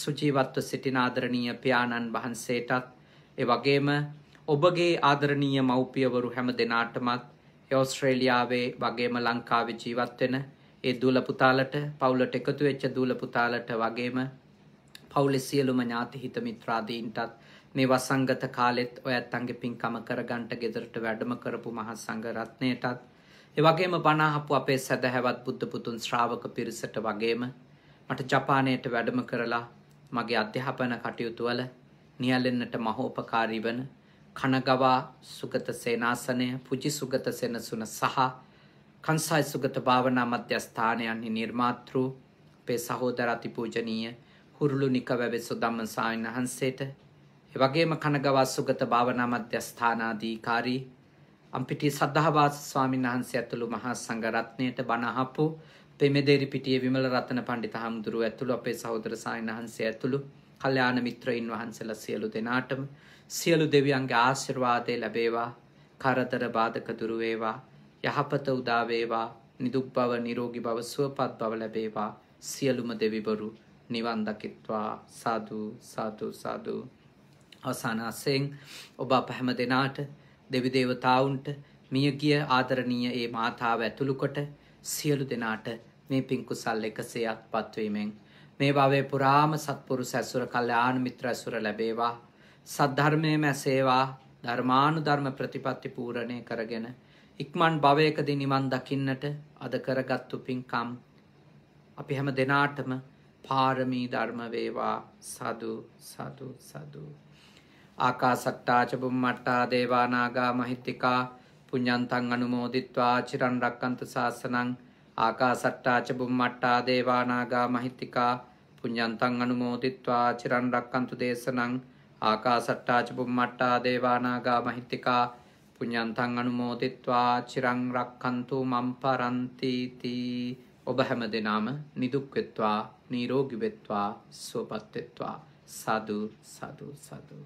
සුජීවත්ව සිටින ආදරණීය පියාණන් වහන්සේටත් ඒ වගේම ඔබගේ ආදරණීය මව්පියවරු හැම දෙනාටමත් ඕස්ට්‍රේලියාවේ වගේම ලංකාවේ ජීවත් වෙන ඒ දූල පුතාලට පවුලට එකතු වෙච්ච දූල පුතාලට වගේම පවුලේ සියලුම ඥාති හිත මිත්‍රාදීන්ටත් මේ වසංගත කාලෙත් ඔයත් අංගේ පින්කම කරගන්ට ගෙදරට වැඩම කරපු මහ සංඝ රත්නයටත් එවගේම බණහපු අපේ සැදැහැවත් බුද්ධ පුතුන් ශ්‍රාවක පිරිසට වගේම මට ජපානයට වැඩම කරලා මගේ අධ්‍යාපන කටයුතුවල නියලෙන්නට මහෝපකාරී වන කනගවා සුගත සේනාසනය පුජි සුගත සෙනසුන සහ කන්සයි සුගත භාවනා මධ්‍යස්ථානයන්හි නිර්මාතෘ පේ සහෝදර අතිපූජනීය හුරුළු නිකවැවෙ සුදම්ම සායන් වහන්සේට එවගේම කනගවා සුගත භාවනා මධ්‍යස්ථානාධීකාරී අම්පිටිය සද්ධාවාස ස්වාමීන් වහන්සේ ඇතුළු මහා සංඝරත්නයට බණහපු පෙමෙදේරි පිටියේ විමල රතන පණ්ඩිත හාමුදුරුව ඇතුළු අපේ සහෝදර ස්වාමීන් වහන්සේ ඇතුළු කල්යාණ මිත්‍රයින් වහන්සේලා සියලු දෙනාටම සියලු දෙවියන්ගේ ආශිර්වාදය ලැබේවා කරදර බාධක දුරු වේවා යහපත උදා වේවා නිදුක් බව නිරෝගී බව සුවපත් බව ලැබේවා සියලුම දෙවිවරු නිවන් දකිත්වා සාදු සාදු සාදු අවසාන වශයෙන් ඔබ අප හැම දෙනාට දෙවිදේවතාවුන්ට මියගිය ආදරණීය ඒ මාතාව ඇතුළු කොට සියලු දෙනාට මේ පින්කුසල් එකසයක් පත්වීමෙන් මේ භවය පුරාම සත්පුරු සැසුර කල්යාණ මිත්‍ර ඇසුර ලැබේවා සද්ධර්මයම ඇසේවා ධර්මානුධර්ම ප්‍රතිපත්ති පූර්ණේ කරගෙන ඉක්මන් භවයකදී නිවන් දකින්නට අද කරගත්තු පින්කම් අපි හැම දෙනාටම පාරමී ධර්ම වේවා සතු සතු සතු ආකාසට්ටාච බුම්මට්ටා දේවානාගා මහිත්‍තිකා පුඤ්ඤන්තං අනුමෝදිත්වා චිරන් රක්කන්ත සාසනං ආකාසට්ටාච බුම්මට්ටා දේවානාගා මහිත්‍තිකා පුඤ්ඤන්තං අනුමෝදිත්වා චිරන් රක්කන්තු දේශනං ආකාසට්ටාච බුම්මට්ටා දේවානාගා මහිත්‍තිකා පුඤ්ඤන්තං අනුමෝදිත්වා චිරන් රක්කන්තු මම් පරන්ති තී ඔබ හැම දෙනාම නිදුක් වෙත්වා නිරෝගී වෙත්වා සුවපත් වෙත්වා සාදු සාදු සාදු